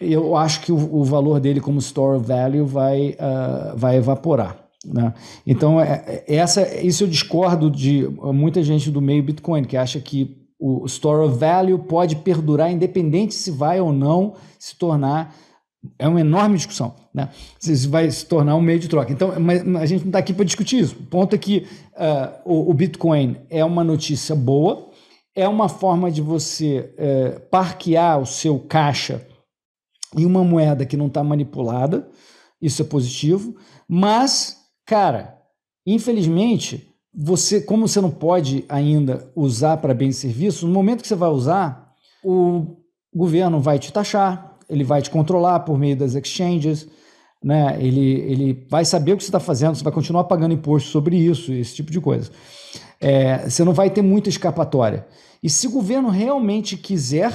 eu acho que o, o valor dele como store value vai, uh, vai evaporar. Né? Então, é, é, essa, isso eu discordo de muita gente do meio Bitcoin, que acha que o store of value pode perdurar independente se vai ou não se tornar é uma enorme discussão, né? Se vai se tornar um meio de troca. Então, mas a gente não está aqui para discutir isso. O ponto é que uh, o, o, Bitcoin é uma notícia boa, é uma forma de você uh, parquear o seu caixa em uma moeda que não está manipulada. Isso é positivo. Mas, cara, infelizmente, você, como você não pode ainda usar para bens e serviços, no momento que você vai usar, o governo vai te taxar, ele vai te controlar por meio das exchanges, né? ele, ele vai saber o que você está fazendo, você vai continuar pagando imposto sobre isso, esse tipo de coisa. É, você não vai ter muita escapatória. E se o governo realmente quiser,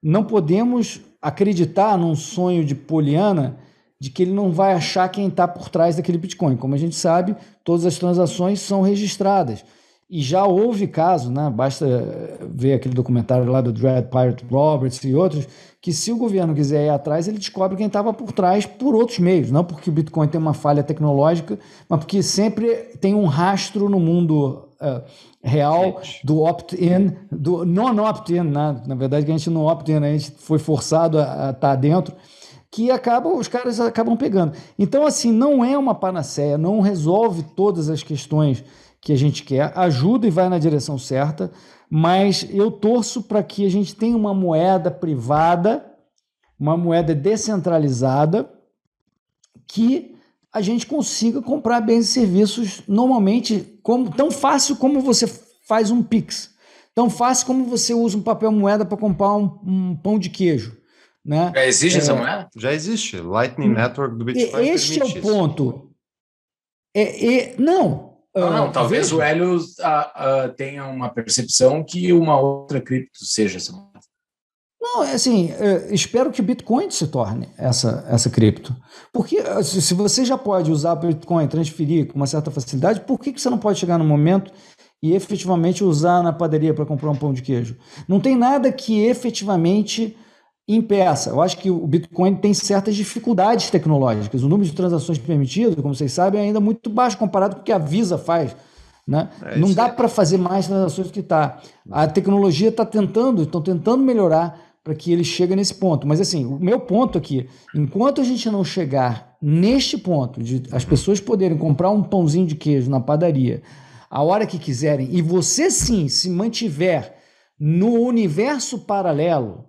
não podemos acreditar num sonho de Poliana de que ele não vai achar quem está por trás daquele Bitcoin. Como a gente sabe, todas as transações são registradas. E já houve caso, né? basta eh, ver aquele documentário lá do Dread Pirate Roberts e outros, que se o governo quiser ir atrás, ele descobre quem estava por trás por outros meios. Não porque o Bitcoin tem uma falha tecnológica, mas porque sempre tem um rastro no mundo uh, real do opt-in, do non-opt-in. Né? Na verdade, a gente não opt-in, né, a gente foi forçado a estar tá dentro que acabam, os caras acabam pegando. Então, assim, não é uma panaceia, não resolve todas as questões que a gente quer, ajuda e vai na direção certa, mas eu torço para que a gente tenha uma moeda privada, uma moeda descentralizada, que a gente consiga comprar bens e serviços normalmente como, tão fácil como você faz um Pix, tão fácil como você usa um papel moeda para comprar um, um pão de queijo né? Já existe é, essa moeda? Já existe. Lightning hum. Network do Bitcoin. E, este é o ponto. É, é, não. Ah, não, não ah, talvez o Hélio uh, ah, uh, tenha uma percepção que uma outra cripto seja essa Não, é assim, é, espero que o Bitcoin se torne essa, essa cripto. Porque se você já pode usar o Bitcoin, transferir com uma certa facilidade, por que, que você não pode chegar no momento e efetivamente usar na padaria para comprar um pão de queijo? Não tem nada que efetivamente em peça. Eu acho que o Bitcoin tem certas dificuldades tecnológicas. O número de transações permitido, como vocês sabem, é ainda muito baixo comparado com o que a Visa faz. Né? É não dá para fazer mais transações do que está. A tecnologia está tentando, estão tentando melhorar para que ele chegue nesse ponto. Mas assim, o meu ponto aqui, enquanto a gente não chegar neste ponto de as uhum. pessoas poderem comprar um pãozinho de queijo na padaria a hora que quiserem e você sim se mantiver no universo paralelo,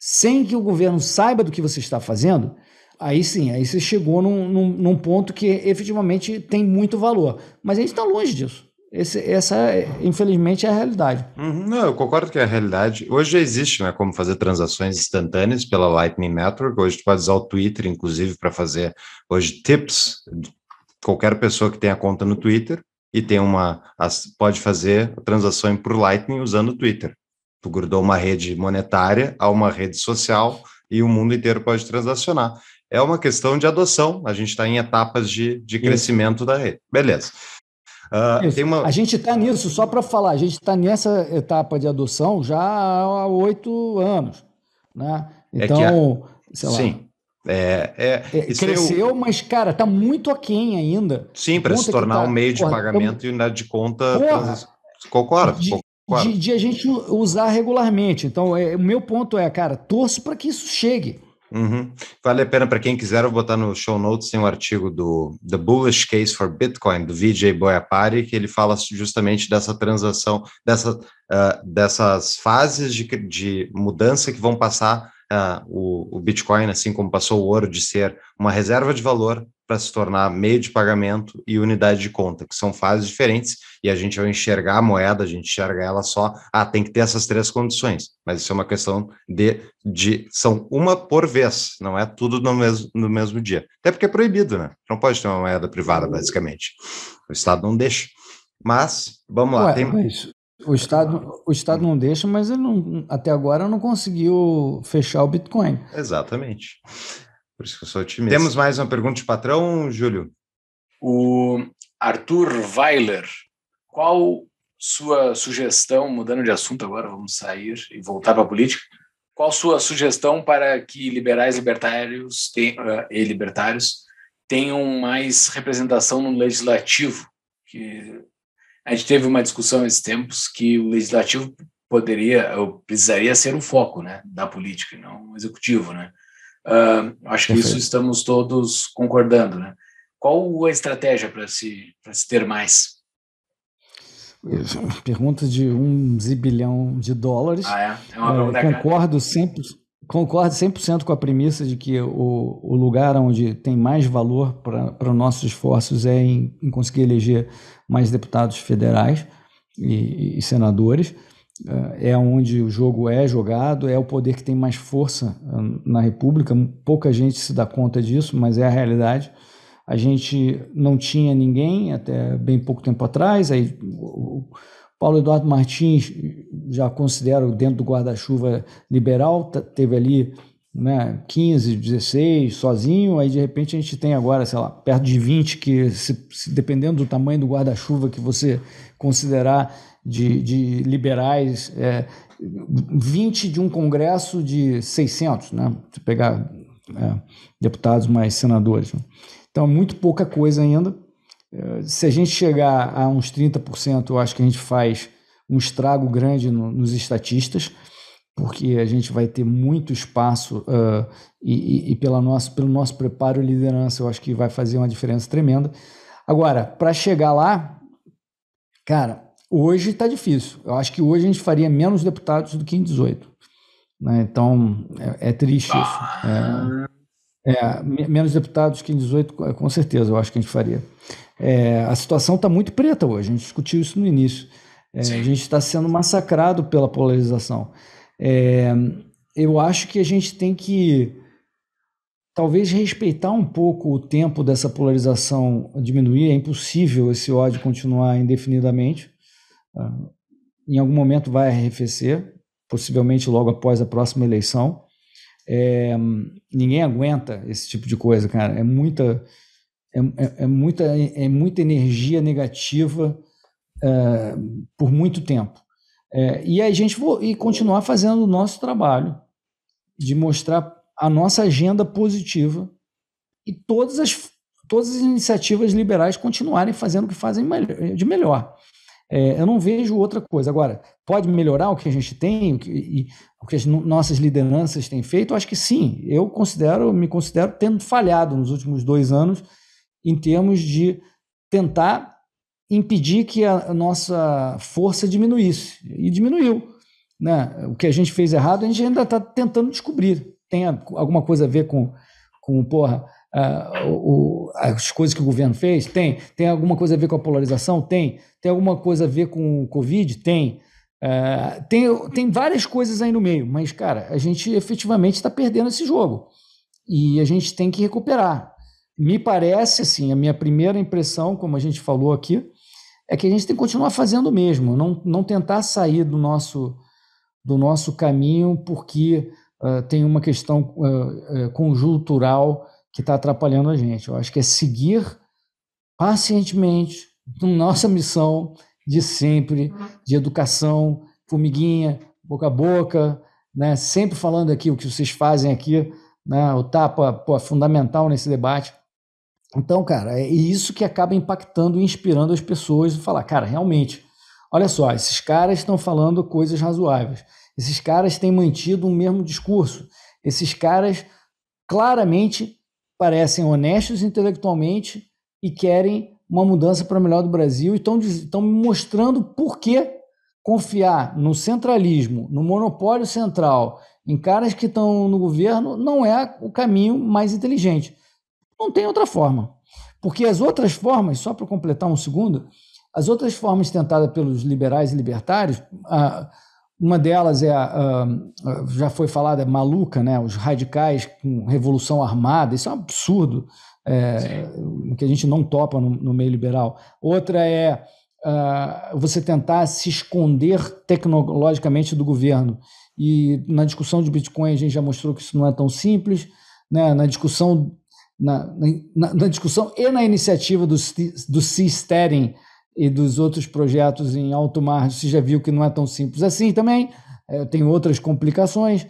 sem que o governo saiba do que você está fazendo, aí sim, aí você chegou num, num, num ponto que efetivamente tem muito valor. Mas a gente está longe disso. Esse, essa, infelizmente, é a realidade. Uhum, não, eu concordo que é a realidade. Hoje já existe né, como fazer transações instantâneas pela Lightning Network. Hoje você pode usar o Twitter, inclusive, para fazer hoje tips. Qualquer pessoa que tenha conta no Twitter e tem uma pode fazer transações transação por Lightning usando o Twitter. Tu grudou uma rede monetária a uma rede social e o mundo inteiro pode transacionar. É uma questão de adoção, a gente está em etapas de, de crescimento da rede. Beleza. Uh, uma... A gente está nisso, só para falar, a gente está nessa etapa de adoção já há oito anos. Né? É então, é a... sei lá. Sim. É, é, é, é cresceu, mas, cara, está muito aquém ainda. Sim, para se tornar tá... um meio de Porra, pagamento eu... e unidade né, de conta. Porra, trans... Concordo, de claro. de, de, a gente usar regularmente. Então, é, o meu ponto é, cara, torço para que isso chegue. Uhum. Vale a pena para quem quiser, eu vou botar no show notes, tem um artigo do The Bullish Case for Bitcoin, do Vijay Boyapari, que ele fala justamente dessa transação, dessa, uh, dessas fases de, de mudança que vão passar uh, o, o Bitcoin, assim como passou o ouro, de ser uma reserva de valor para se tornar meio de pagamento e unidade de conta, que são fases diferentes, e a gente vai enxergar a moeda, a gente enxerga ela só, ah, tem que ter essas três condições, mas isso é uma questão de, de são uma por vez, não é tudo no mesmo, no mesmo dia. Até porque é proibido, né? Não pode ter uma moeda privada, basicamente. O Estado não deixa. Mas, vamos lá. Ué, tem... mas o Estado, o Estado não deixa, mas ele não, até agora não conseguiu fechar o Bitcoin. Exatamente. Por isso que eu sou otimista. Temos mais uma pergunta de patrão, Júlio? O Arthur Weiler, qual sua sugestão, mudando de assunto agora, vamos sair e voltar para a política, qual sua sugestão para que liberais libertários uh, e libertários tenham mais representação no legislativo? Que a gente teve uma discussão esses tempos que o legislativo poderia, precisaria ser o foco, né, da política, não o executivo, né? Uh, acho que Perfeito. isso estamos todos concordando, né? Qual a estratégia para se, se ter mais? Pergunta de um zibilhão de dólares. Ah, é? é uma é, concordo cara. concordo 100% com a premissa de que o, o lugar onde tem mais valor para os nossos esforços é em, em, conseguir eleger mais deputados federais e, e senadores. É, é onde o jogo é jogado, é o poder que tem mais força ah, na República. Pouca gente se dá conta disso, mas é a realidade. A gente não tinha ninguém até bem pouco tempo atrás. Aí o Paulo Eduardo Martins já considero dentro do guarda-chuva liberal, tá, teve ali né, 15, 16 sozinho, aí de repente a gente tem agora, sei lá, perto de 20 que se, se dependendo do tamanho do guarda-chuva que você considerar de, de liberais, é, 20 de um congresso de 600, né? se pegar é, deputados mais senadores. Né? Então, é muito pouca coisa ainda. É, se a gente chegar a uns 30%, eu acho que a gente faz um estrago grande no, nos estatistas, porque a gente vai ter muito espaço uh, e, e, pela nosso pelo nosso preparo e liderança, eu acho que vai fazer uma diferença tremenda. Agora, para chegar lá, cara, Hoje está difícil. Eu acho que hoje a gente faria menos deputados do que em 18. Né? Então, é, é triste isso. É, é, menos deputados que em 18, com certeza, eu acho que a gente faria. É, a situação está muito preta hoje, a gente discutiu isso no início. É, a gente está sendo massacrado pela polarização. É, eu acho que a gente tem que talvez respeitar um pouco o tempo dessa polarização diminuir. É impossível esse ódio continuar indefinidamente. Ah, em algum momento vai arrefecer, possivelmente logo após a próxima eleição. É, ninguém aguenta esse tipo de coisa, cara. É muita, é, é, é muita, é muita energia negativa ah, por muito tempo. É, e a gente e continuar fazendo o nosso trabalho de mostrar a nossa agenda positiva e todas as, todas as iniciativas liberais continuarem fazendo o que fazem de melhor. É, eu não vejo outra coisa. Agora, pode melhorar o que a gente tem, o que, e, o que as nossas lideranças têm feito? Eu acho que sim. Eu considero, me considero tendo falhado nos últimos dois anos em termos de tentar impedir que a nossa força diminuísse. E diminuiu. Né? O que a gente fez errado, a gente ainda está tentando descobrir. Tem alguma coisa a ver com, com porra, ah, o, as coisas que o governo fez? Tem. Tem alguma coisa a ver com a polarização? Tem. Tem alguma coisa a ver com o Covid? Tem. Ah, tem, tem várias coisas aí no meio, mas, cara, a gente efetivamente está perdendo esse jogo e a gente tem que recuperar. Me parece, assim, a minha primeira impressão, como a gente falou aqui, é que a gente tem que continuar fazendo o mesmo, não, não tentar sair do nosso, do nosso caminho porque uh, tem uma questão uh, uh, conjuntural que está atrapalhando a gente. Eu acho que é seguir pacientemente nossa missão de sempre, de educação, formiguinha, boca a boca, né? sempre falando aqui o que vocês fazem aqui, né? o tapa pô, é fundamental nesse debate. Então, cara, é isso que acaba impactando e inspirando as pessoas e falar, cara, realmente, olha só, esses caras estão falando coisas razoáveis, esses caras têm mantido o mesmo discurso, esses caras claramente parecem honestos intelectualmente e querem uma mudança para o melhor do Brasil e estão mostrando por que confiar no centralismo, no monopólio central, em caras que estão no governo, não é o caminho mais inteligente. Não tem outra forma. Porque as outras formas, só para completar um segundo, as outras formas tentadas pelos liberais e libertários, uma delas é, a, a, já foi falada, maluca, né? os radicais com revolução armada, isso é um absurdo, é, que a gente não topa no, no meio liberal. Outra é você tentar se esconder tecnologicamente do governo. E na discussão de Bitcoin a gente já mostrou que isso não é tão simples. Né? Na discussão na, na, na discussão e na iniciativa do, do Seasteading, e dos outros projetos em alto mar, você já viu que não é tão simples assim também, é, tem outras complicações.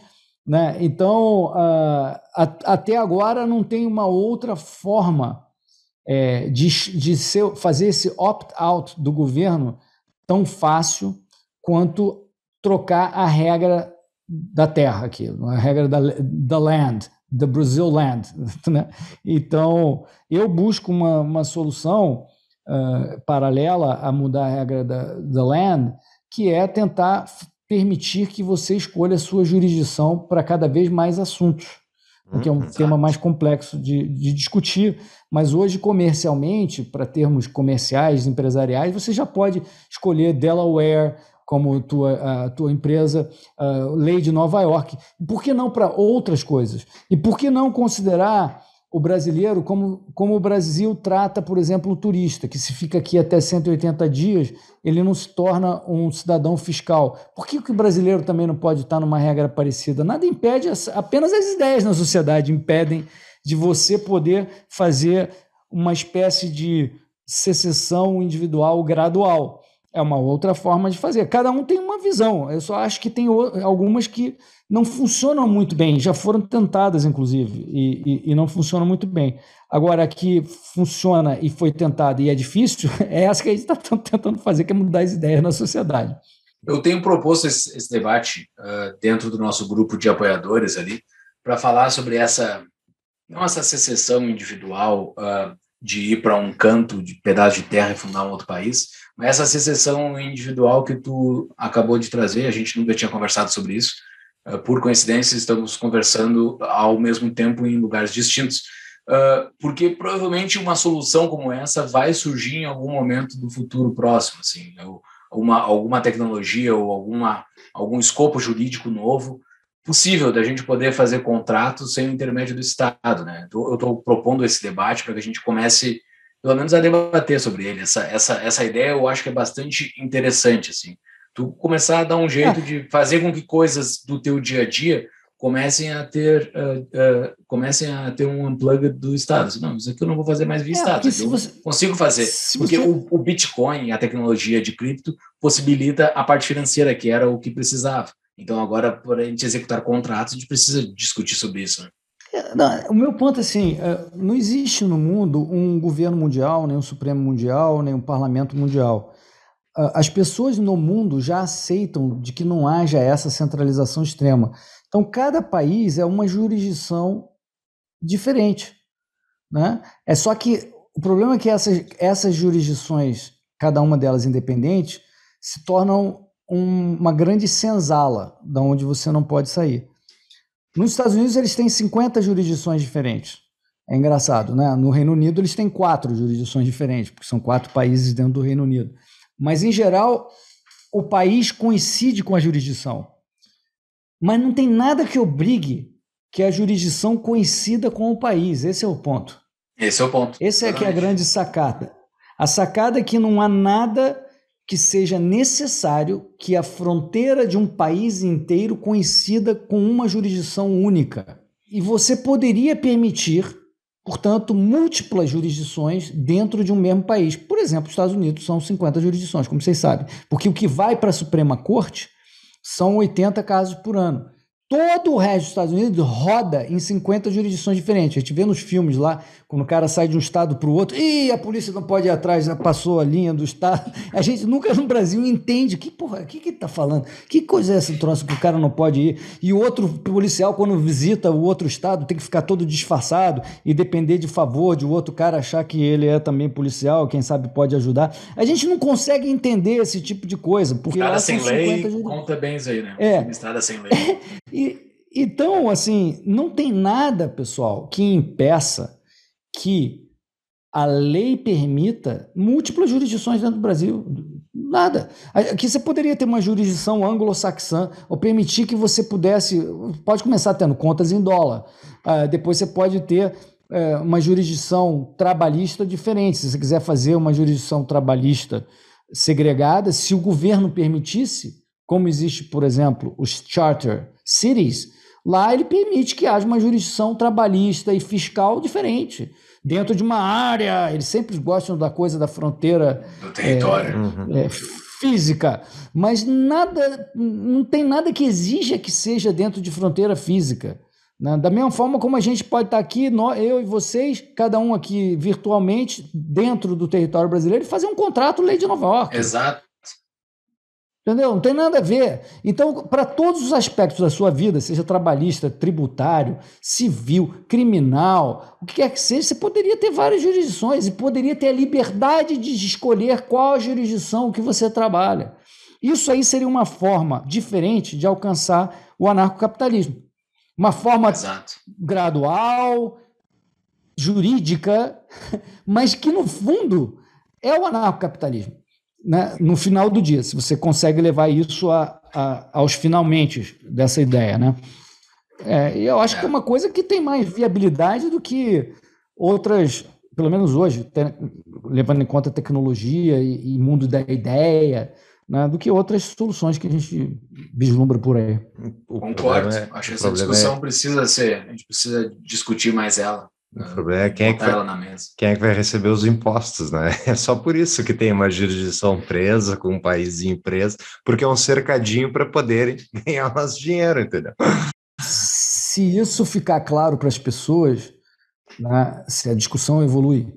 Né? Então, ah, até agora não tem uma outra forma é, de, de ser, fazer esse opt-out do governo tão fácil quanto trocar a regra da terra aqui, a regra da, da land, da Brazil land. Né? Então, eu busco uma, uma solução ah, paralela a mudar a regra da, da land, que é tentar permitir que você escolha a sua jurisdição para cada vez mais assuntos porque é um Exato. Uhum, tema mais complexo de, de, discutir. Mas hoje, comercialmente, para termos comerciais, empresariais, você já pode escolher Delaware como tua, a tua empresa, a ah, lei de Nova York. Por que não para outras coisas? E por que não considerar o brasileiro, como, como o Brasil trata, por exemplo, o turista, que se fica aqui até 180 dias, ele não se torna um cidadão fiscal. Por que, que o brasileiro também não pode estar numa regra parecida? Nada impede, apenas as ideias na sociedade impedem de você poder fazer uma espécie de secessão individual gradual. É uma outra forma de fazer. Cada um tem uma visão. Eu só acho que tem algumas que não funcionam muito bem, já foram tentadas, inclusive, e, e, e não funcionam muito bem. Agora, a que funciona e foi tentada e é difícil, é essa que a gente está tentando fazer, que é mudar as ideias na sociedade. Eu tenho proposto esse, esse debate uh, dentro do nosso grupo de apoiadores ali, para falar sobre essa, não essa secessão individual uh, de ir para um canto de pedaço de terra e fundar um outro país, essa secessão individual que tu acabou de trazer, a gente nunca tinha conversado sobre isso. Ah, por coincidência, estamos conversando ao mesmo tempo em lugares distintos. Ah, porque provavelmente uma solução como essa vai surgir em algum momento do futuro próximo, assim, né? uma, alguma tecnologia ou alguma, algum escopo jurídico novo possível da gente poder fazer contratos sem o intermédio do Estado, né? Então, eu estou propondo esse debate para que a gente comece pelo menos a debater sobre ele. Essa, essa, essa ideia eu acho que é bastante interessante, assim. Tu começar a dar um jeito é. de fazer com que coisas do teu dia a dia comecem a ter uh, uh, comecem a ter um unplug do Estado. Assim, não, isso aqui eu não vou fazer mais via é, Estado. Eu você, consigo fazer. Porque você... o, o Bitcoin, a tecnologia de cripto, possibilita a parte financeira, que era o que precisava. Então, agora, para a gente executar contratos, a gente precisa discutir sobre isso. Né? Não, o meu ponto é assim, é, não existe no mundo um governo mundial, nem um Supremo Mundial, nem um Parlamento Mundial. É, as pessoas no mundo já aceitam de que não haja essa centralização extrema. Então, cada país é uma jurisdição diferente. Né? É só que o problema é que essas, essas jurisdições, cada uma delas independente, se tornam um, uma grande senzala da onde você não pode sair. Nos Estados Unidos, eles têm 50 jurisdições diferentes. É engraçado, né? No Reino Unido, eles têm quatro jurisdições diferentes, porque são quatro países dentro do Reino Unido. Mas, em geral, o país coincide com a jurisdição. Mas não tem nada que obrigue que a jurisdição coincida com o país. Esse é o ponto. Esse é o ponto. Esse é que é a grande sacada. A sacada é que não há nada que seja necessário que a fronteira de um país inteiro coincida com uma jurisdição única. E você poderia permitir, portanto, múltiplas jurisdições dentro de um mesmo país. Por exemplo, os Estados Unidos são 50 jurisdições, como vocês sabem, porque o que vai para a Suprema Corte são 80 casos por ano. Todo o resto dos Estados Unidos roda em 50 jurisdições diferentes. A gente vê nos filmes lá, quando o cara sai de um estado para o outro, e a polícia não pode ir atrás, já né? passou a linha do estado. A gente nunca no Brasil entende que porra, que que tá falando? Que coisa é esse troço que o cara não pode ir? E o outro policial quando visita o outro estado tem que ficar todo disfarçado e depender de favor de o outro cara achar que ele é também policial, quem sabe pode ajudar. A gente não consegue entender esse tipo de coisa, porque o lá sem lei 50... conta bens aí, né? É. Estrada sem lei. E, então, assim, não tem nada, pessoal, que impeça que a lei permita múltiplas jurisdições dentro do Brasil. Nada. Aqui você poderia ter uma jurisdição anglo-saxã ou permitir que você pudesse. Pode começar tendo contas em dólar. Uh, depois você pode ter uh, uma jurisdição trabalhista diferente. Se você quiser fazer uma jurisdição trabalhista segregada, se o governo permitisse, como existe, por exemplo, os charter Cities, lá ele permite que haja uma jurisdição trabalhista e fiscal diferente. Dentro de uma área, eles sempre gostam da coisa da fronteira. Do território. É, uhum. é, física, mas nada, não tem nada que exija que seja dentro de fronteira física. Né? Da mesma forma como a gente pode estar aqui, nós, eu e vocês, cada um aqui virtualmente, dentro do território brasileiro, e fazer um contrato lei de Nova York. Exato. Entendeu? Não tem nada a ver. Então, para todos os aspectos da sua vida, seja trabalhista, tributário, civil, criminal, o que quer que seja, você poderia ter várias jurisdições e poderia ter a liberdade de escolher qual jurisdição que você trabalha. Isso aí seria uma forma diferente de alcançar o anarcocapitalismo. Uma forma Exato. gradual, jurídica, mas que no fundo é o anarcocapitalismo né, no final do dia, se você consegue levar isso a, a, aos finalmente dessa ideia, né? É, e eu acho que é uma coisa que tem mais viabilidade do que outras, pelo menos hoje, ter, levando em conta a tecnologia e, e mundo da ideia, né, do que outras soluções que a gente vislumbra por aí. Concordo. É, acho que essa discussão é... precisa ser, a gente precisa discutir mais ela. O problema é quem é, que vai, quem é que vai receber os impostos, né? É só por isso que tem uma jurisdição presa, com um país preso, porque é um cercadinho para poderem ganhar nosso dinheiro, entendeu? Se isso ficar claro para as pessoas, né, se a discussão evolui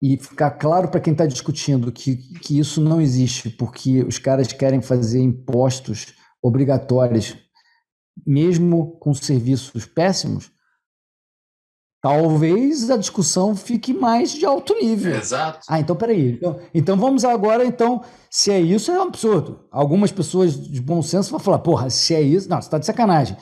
e ficar claro para quem está discutindo que, que isso não existe, porque os caras querem fazer impostos obrigatórios, mesmo com serviços péssimos, Talvez a discussão fique mais de alto nível. Exato. Ah, então peraí. Então, então vamos agora, então, se é isso, é um absurdo. Algumas pessoas de bom senso vão falar, porra, se é isso, não, você está de sacanagem.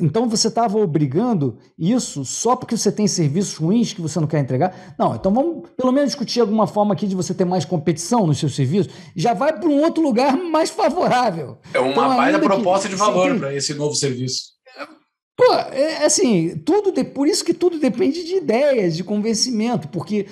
Então você estava obrigando isso só porque você tem serviços ruins que você não quer entregar? Não, então vamos pelo menos discutir alguma forma aqui de você ter mais competição nos seus serviços. Já vai para um outro lugar mais favorável. É uma então, baita proposta que, de valor para esse novo serviço. Pô, é, é, assim, tudo de, por isso que tudo depende de ideias, de convencimento, porque,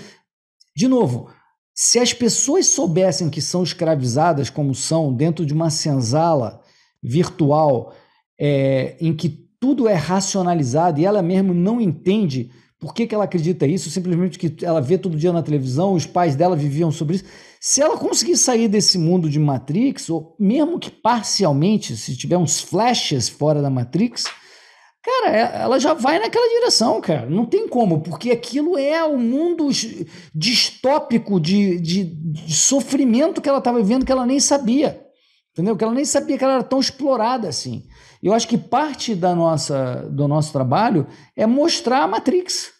de novo, se as pessoas soubessem que são escravizadas como são, dentro de uma senzala virtual, é, em que tudo é racionalizado e ela mesmo não entende por que, que ela acredita isso, simplesmente que ela vê todo dia na televisão, os pais dela viviam sobre isso. Se ela conseguir sair desse mundo de Matrix, ou mesmo que parcialmente, se tiver uns flashes fora da Matrix Cara, é, ela já vai naquela direção, cara. Não tem como, porque aquilo é o mundo distópico de, de, de, sofrimento que ela estava vivendo que ela nem sabia. Entendeu? Que ela nem sabia que ela era tão explorada assim. Eu acho que parte da nossa, do nosso trabalho é mostrar a Matrix.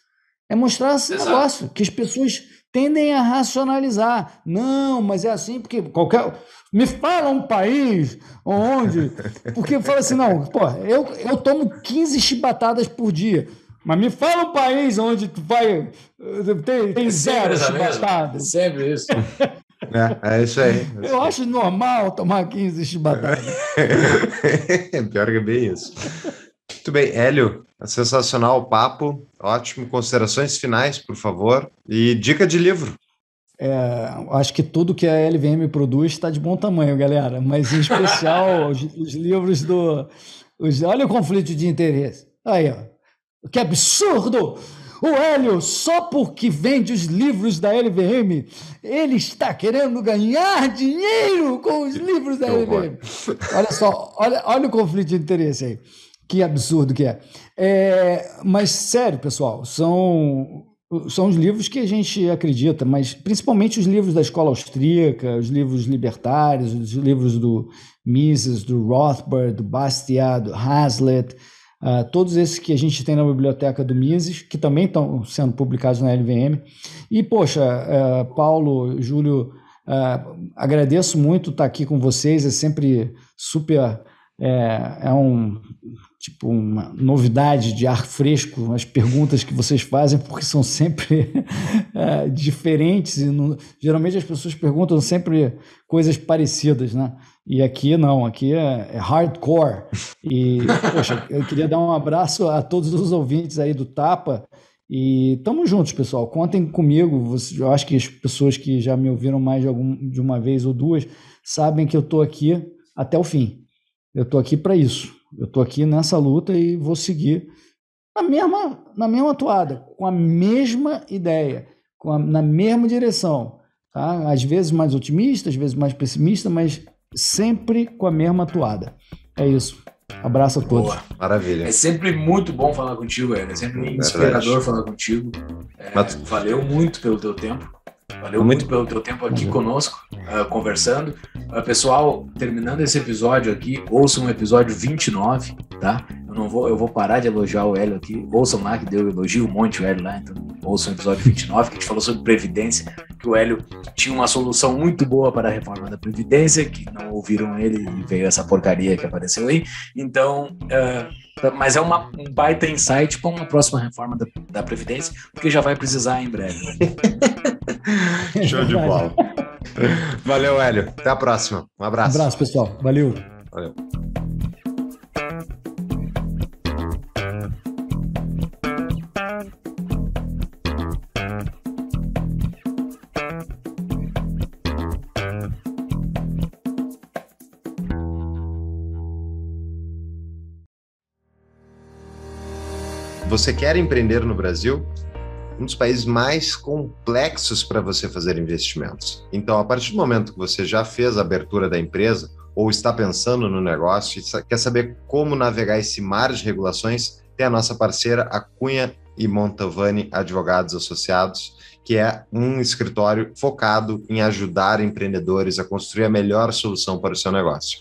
É mostrar esse Exato. negócio que as pessoas tendem a racionalizar. Não, mas é assim porque qualquer me fala um país onde. Porque fala assim, não, pô, eu, eu tomo 15 chibatadas por dia. Mas me fala um país onde tu vai. Eh, tem, tem é zero chibatadas. É sempre isso. É, é, isso aí. É eu acho normal tomar 15 chibatadas. Pior que é bem isso. Muito bem, Hélio, sensacional o papo, ótimo. Considerações finais, por favor. E dica de livro. É, acho que tudo que a LVM produz está de bom tamanho, galera. Mas em especial os, os, livros do. Os, olha o conflito de interesse. Aí, ó. Que absurdo! O Hélio, só porque vende os livros da LVM, ele está querendo ganhar dinheiro com os livros da LVM. Olha só, olha, olha o conflito de interesse aí. Que absurdo que é. é mas sério, pessoal, são são os livros que a gente acredita, mas principalmente os livros da escola austríaca, os livros libertários, os livros do Mises, do Rothbard, do Bastiat, do Hazlitt, uh, todos esses que a gente tem na biblioteca do Mises, que também estão sendo publicados na LVM. E, poxa, uh, Paulo, Júlio, uh, agradeço muito estar aqui com vocês, é sempre super. É, é um tipo uma novidade de ar fresco as perguntas que vocês fazem porque são sempre é, diferentes e não, geralmente as pessoas perguntam sempre coisas parecidas, né? E aqui não, aqui é, é hardcore. E poxa, eu queria dar um abraço a todos os ouvintes aí do Tapa. E estamos juntos, pessoal. Contem comigo. Eu acho que as pessoas que já me ouviram mais de, algum, de uma vez ou duas sabem que eu estou aqui até o fim. Eu estou aqui para isso eu estou aqui nessa luta e vou seguir na mesma, na mesma toada, com a mesma ideia, com a, na mesma direção. Tá? Às vezes mais otimista, às vezes mais pessimista, mas sempre com a mesma toada. É isso. Abraço a todos. Boa, maravilha. É sempre muito bom falar contigo, Ed. É sempre inspirador é falar contigo. É, valeu muito pelo teu tempo. Valeu muito pelo teu tempo aqui conosco, uh, conversando. Uh, pessoal, terminando esse episódio aqui, ouça um episódio 29, tá? Eu, não vou, eu vou parar de elogiar o Hélio aqui. Ouçam lá, que deu elogio um monte o Hélio lá. Então, ouçam o episódio 29, que a gente falou sobre Previdência, que o Hélio tinha uma solução muito boa para a reforma da Previdência, que não ouviram ele e veio essa porcaria que apareceu aí. Então, uh, mas é uma, um baita insight para uma próxima reforma da, da Previdência, porque já vai precisar em breve. Show de bola. Valeu, Hélio. Até a próxima. Um abraço. Um abraço, pessoal. Valeu. Valeu. Você quer empreender no Brasil? Um dos países mais complexos para você fazer investimentos. Então, a partir do momento que você já fez a abertura da empresa ou está pensando no negócio e quer saber como navegar esse mar de regulações, tem a nossa parceira, a Cunha e Montavani Advogados Associados, que é um escritório focado em ajudar empreendedores a construir a melhor solução para o seu negócio.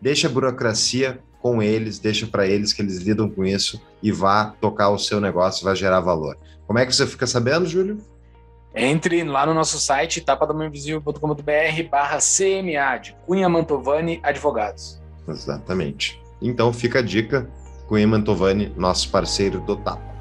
Deixa a burocracia com eles, deixa para eles que eles lidam com isso e vá tocar o seu negócio, vai gerar valor. Como é que você fica sabendo, Júlio? Entre lá no nosso site tapadomainvisível.com.br barra CMA de Cunha Mantovani Advogados. Exatamente. Então fica a dica, Cunha Mantovani, nosso parceiro do Tapa.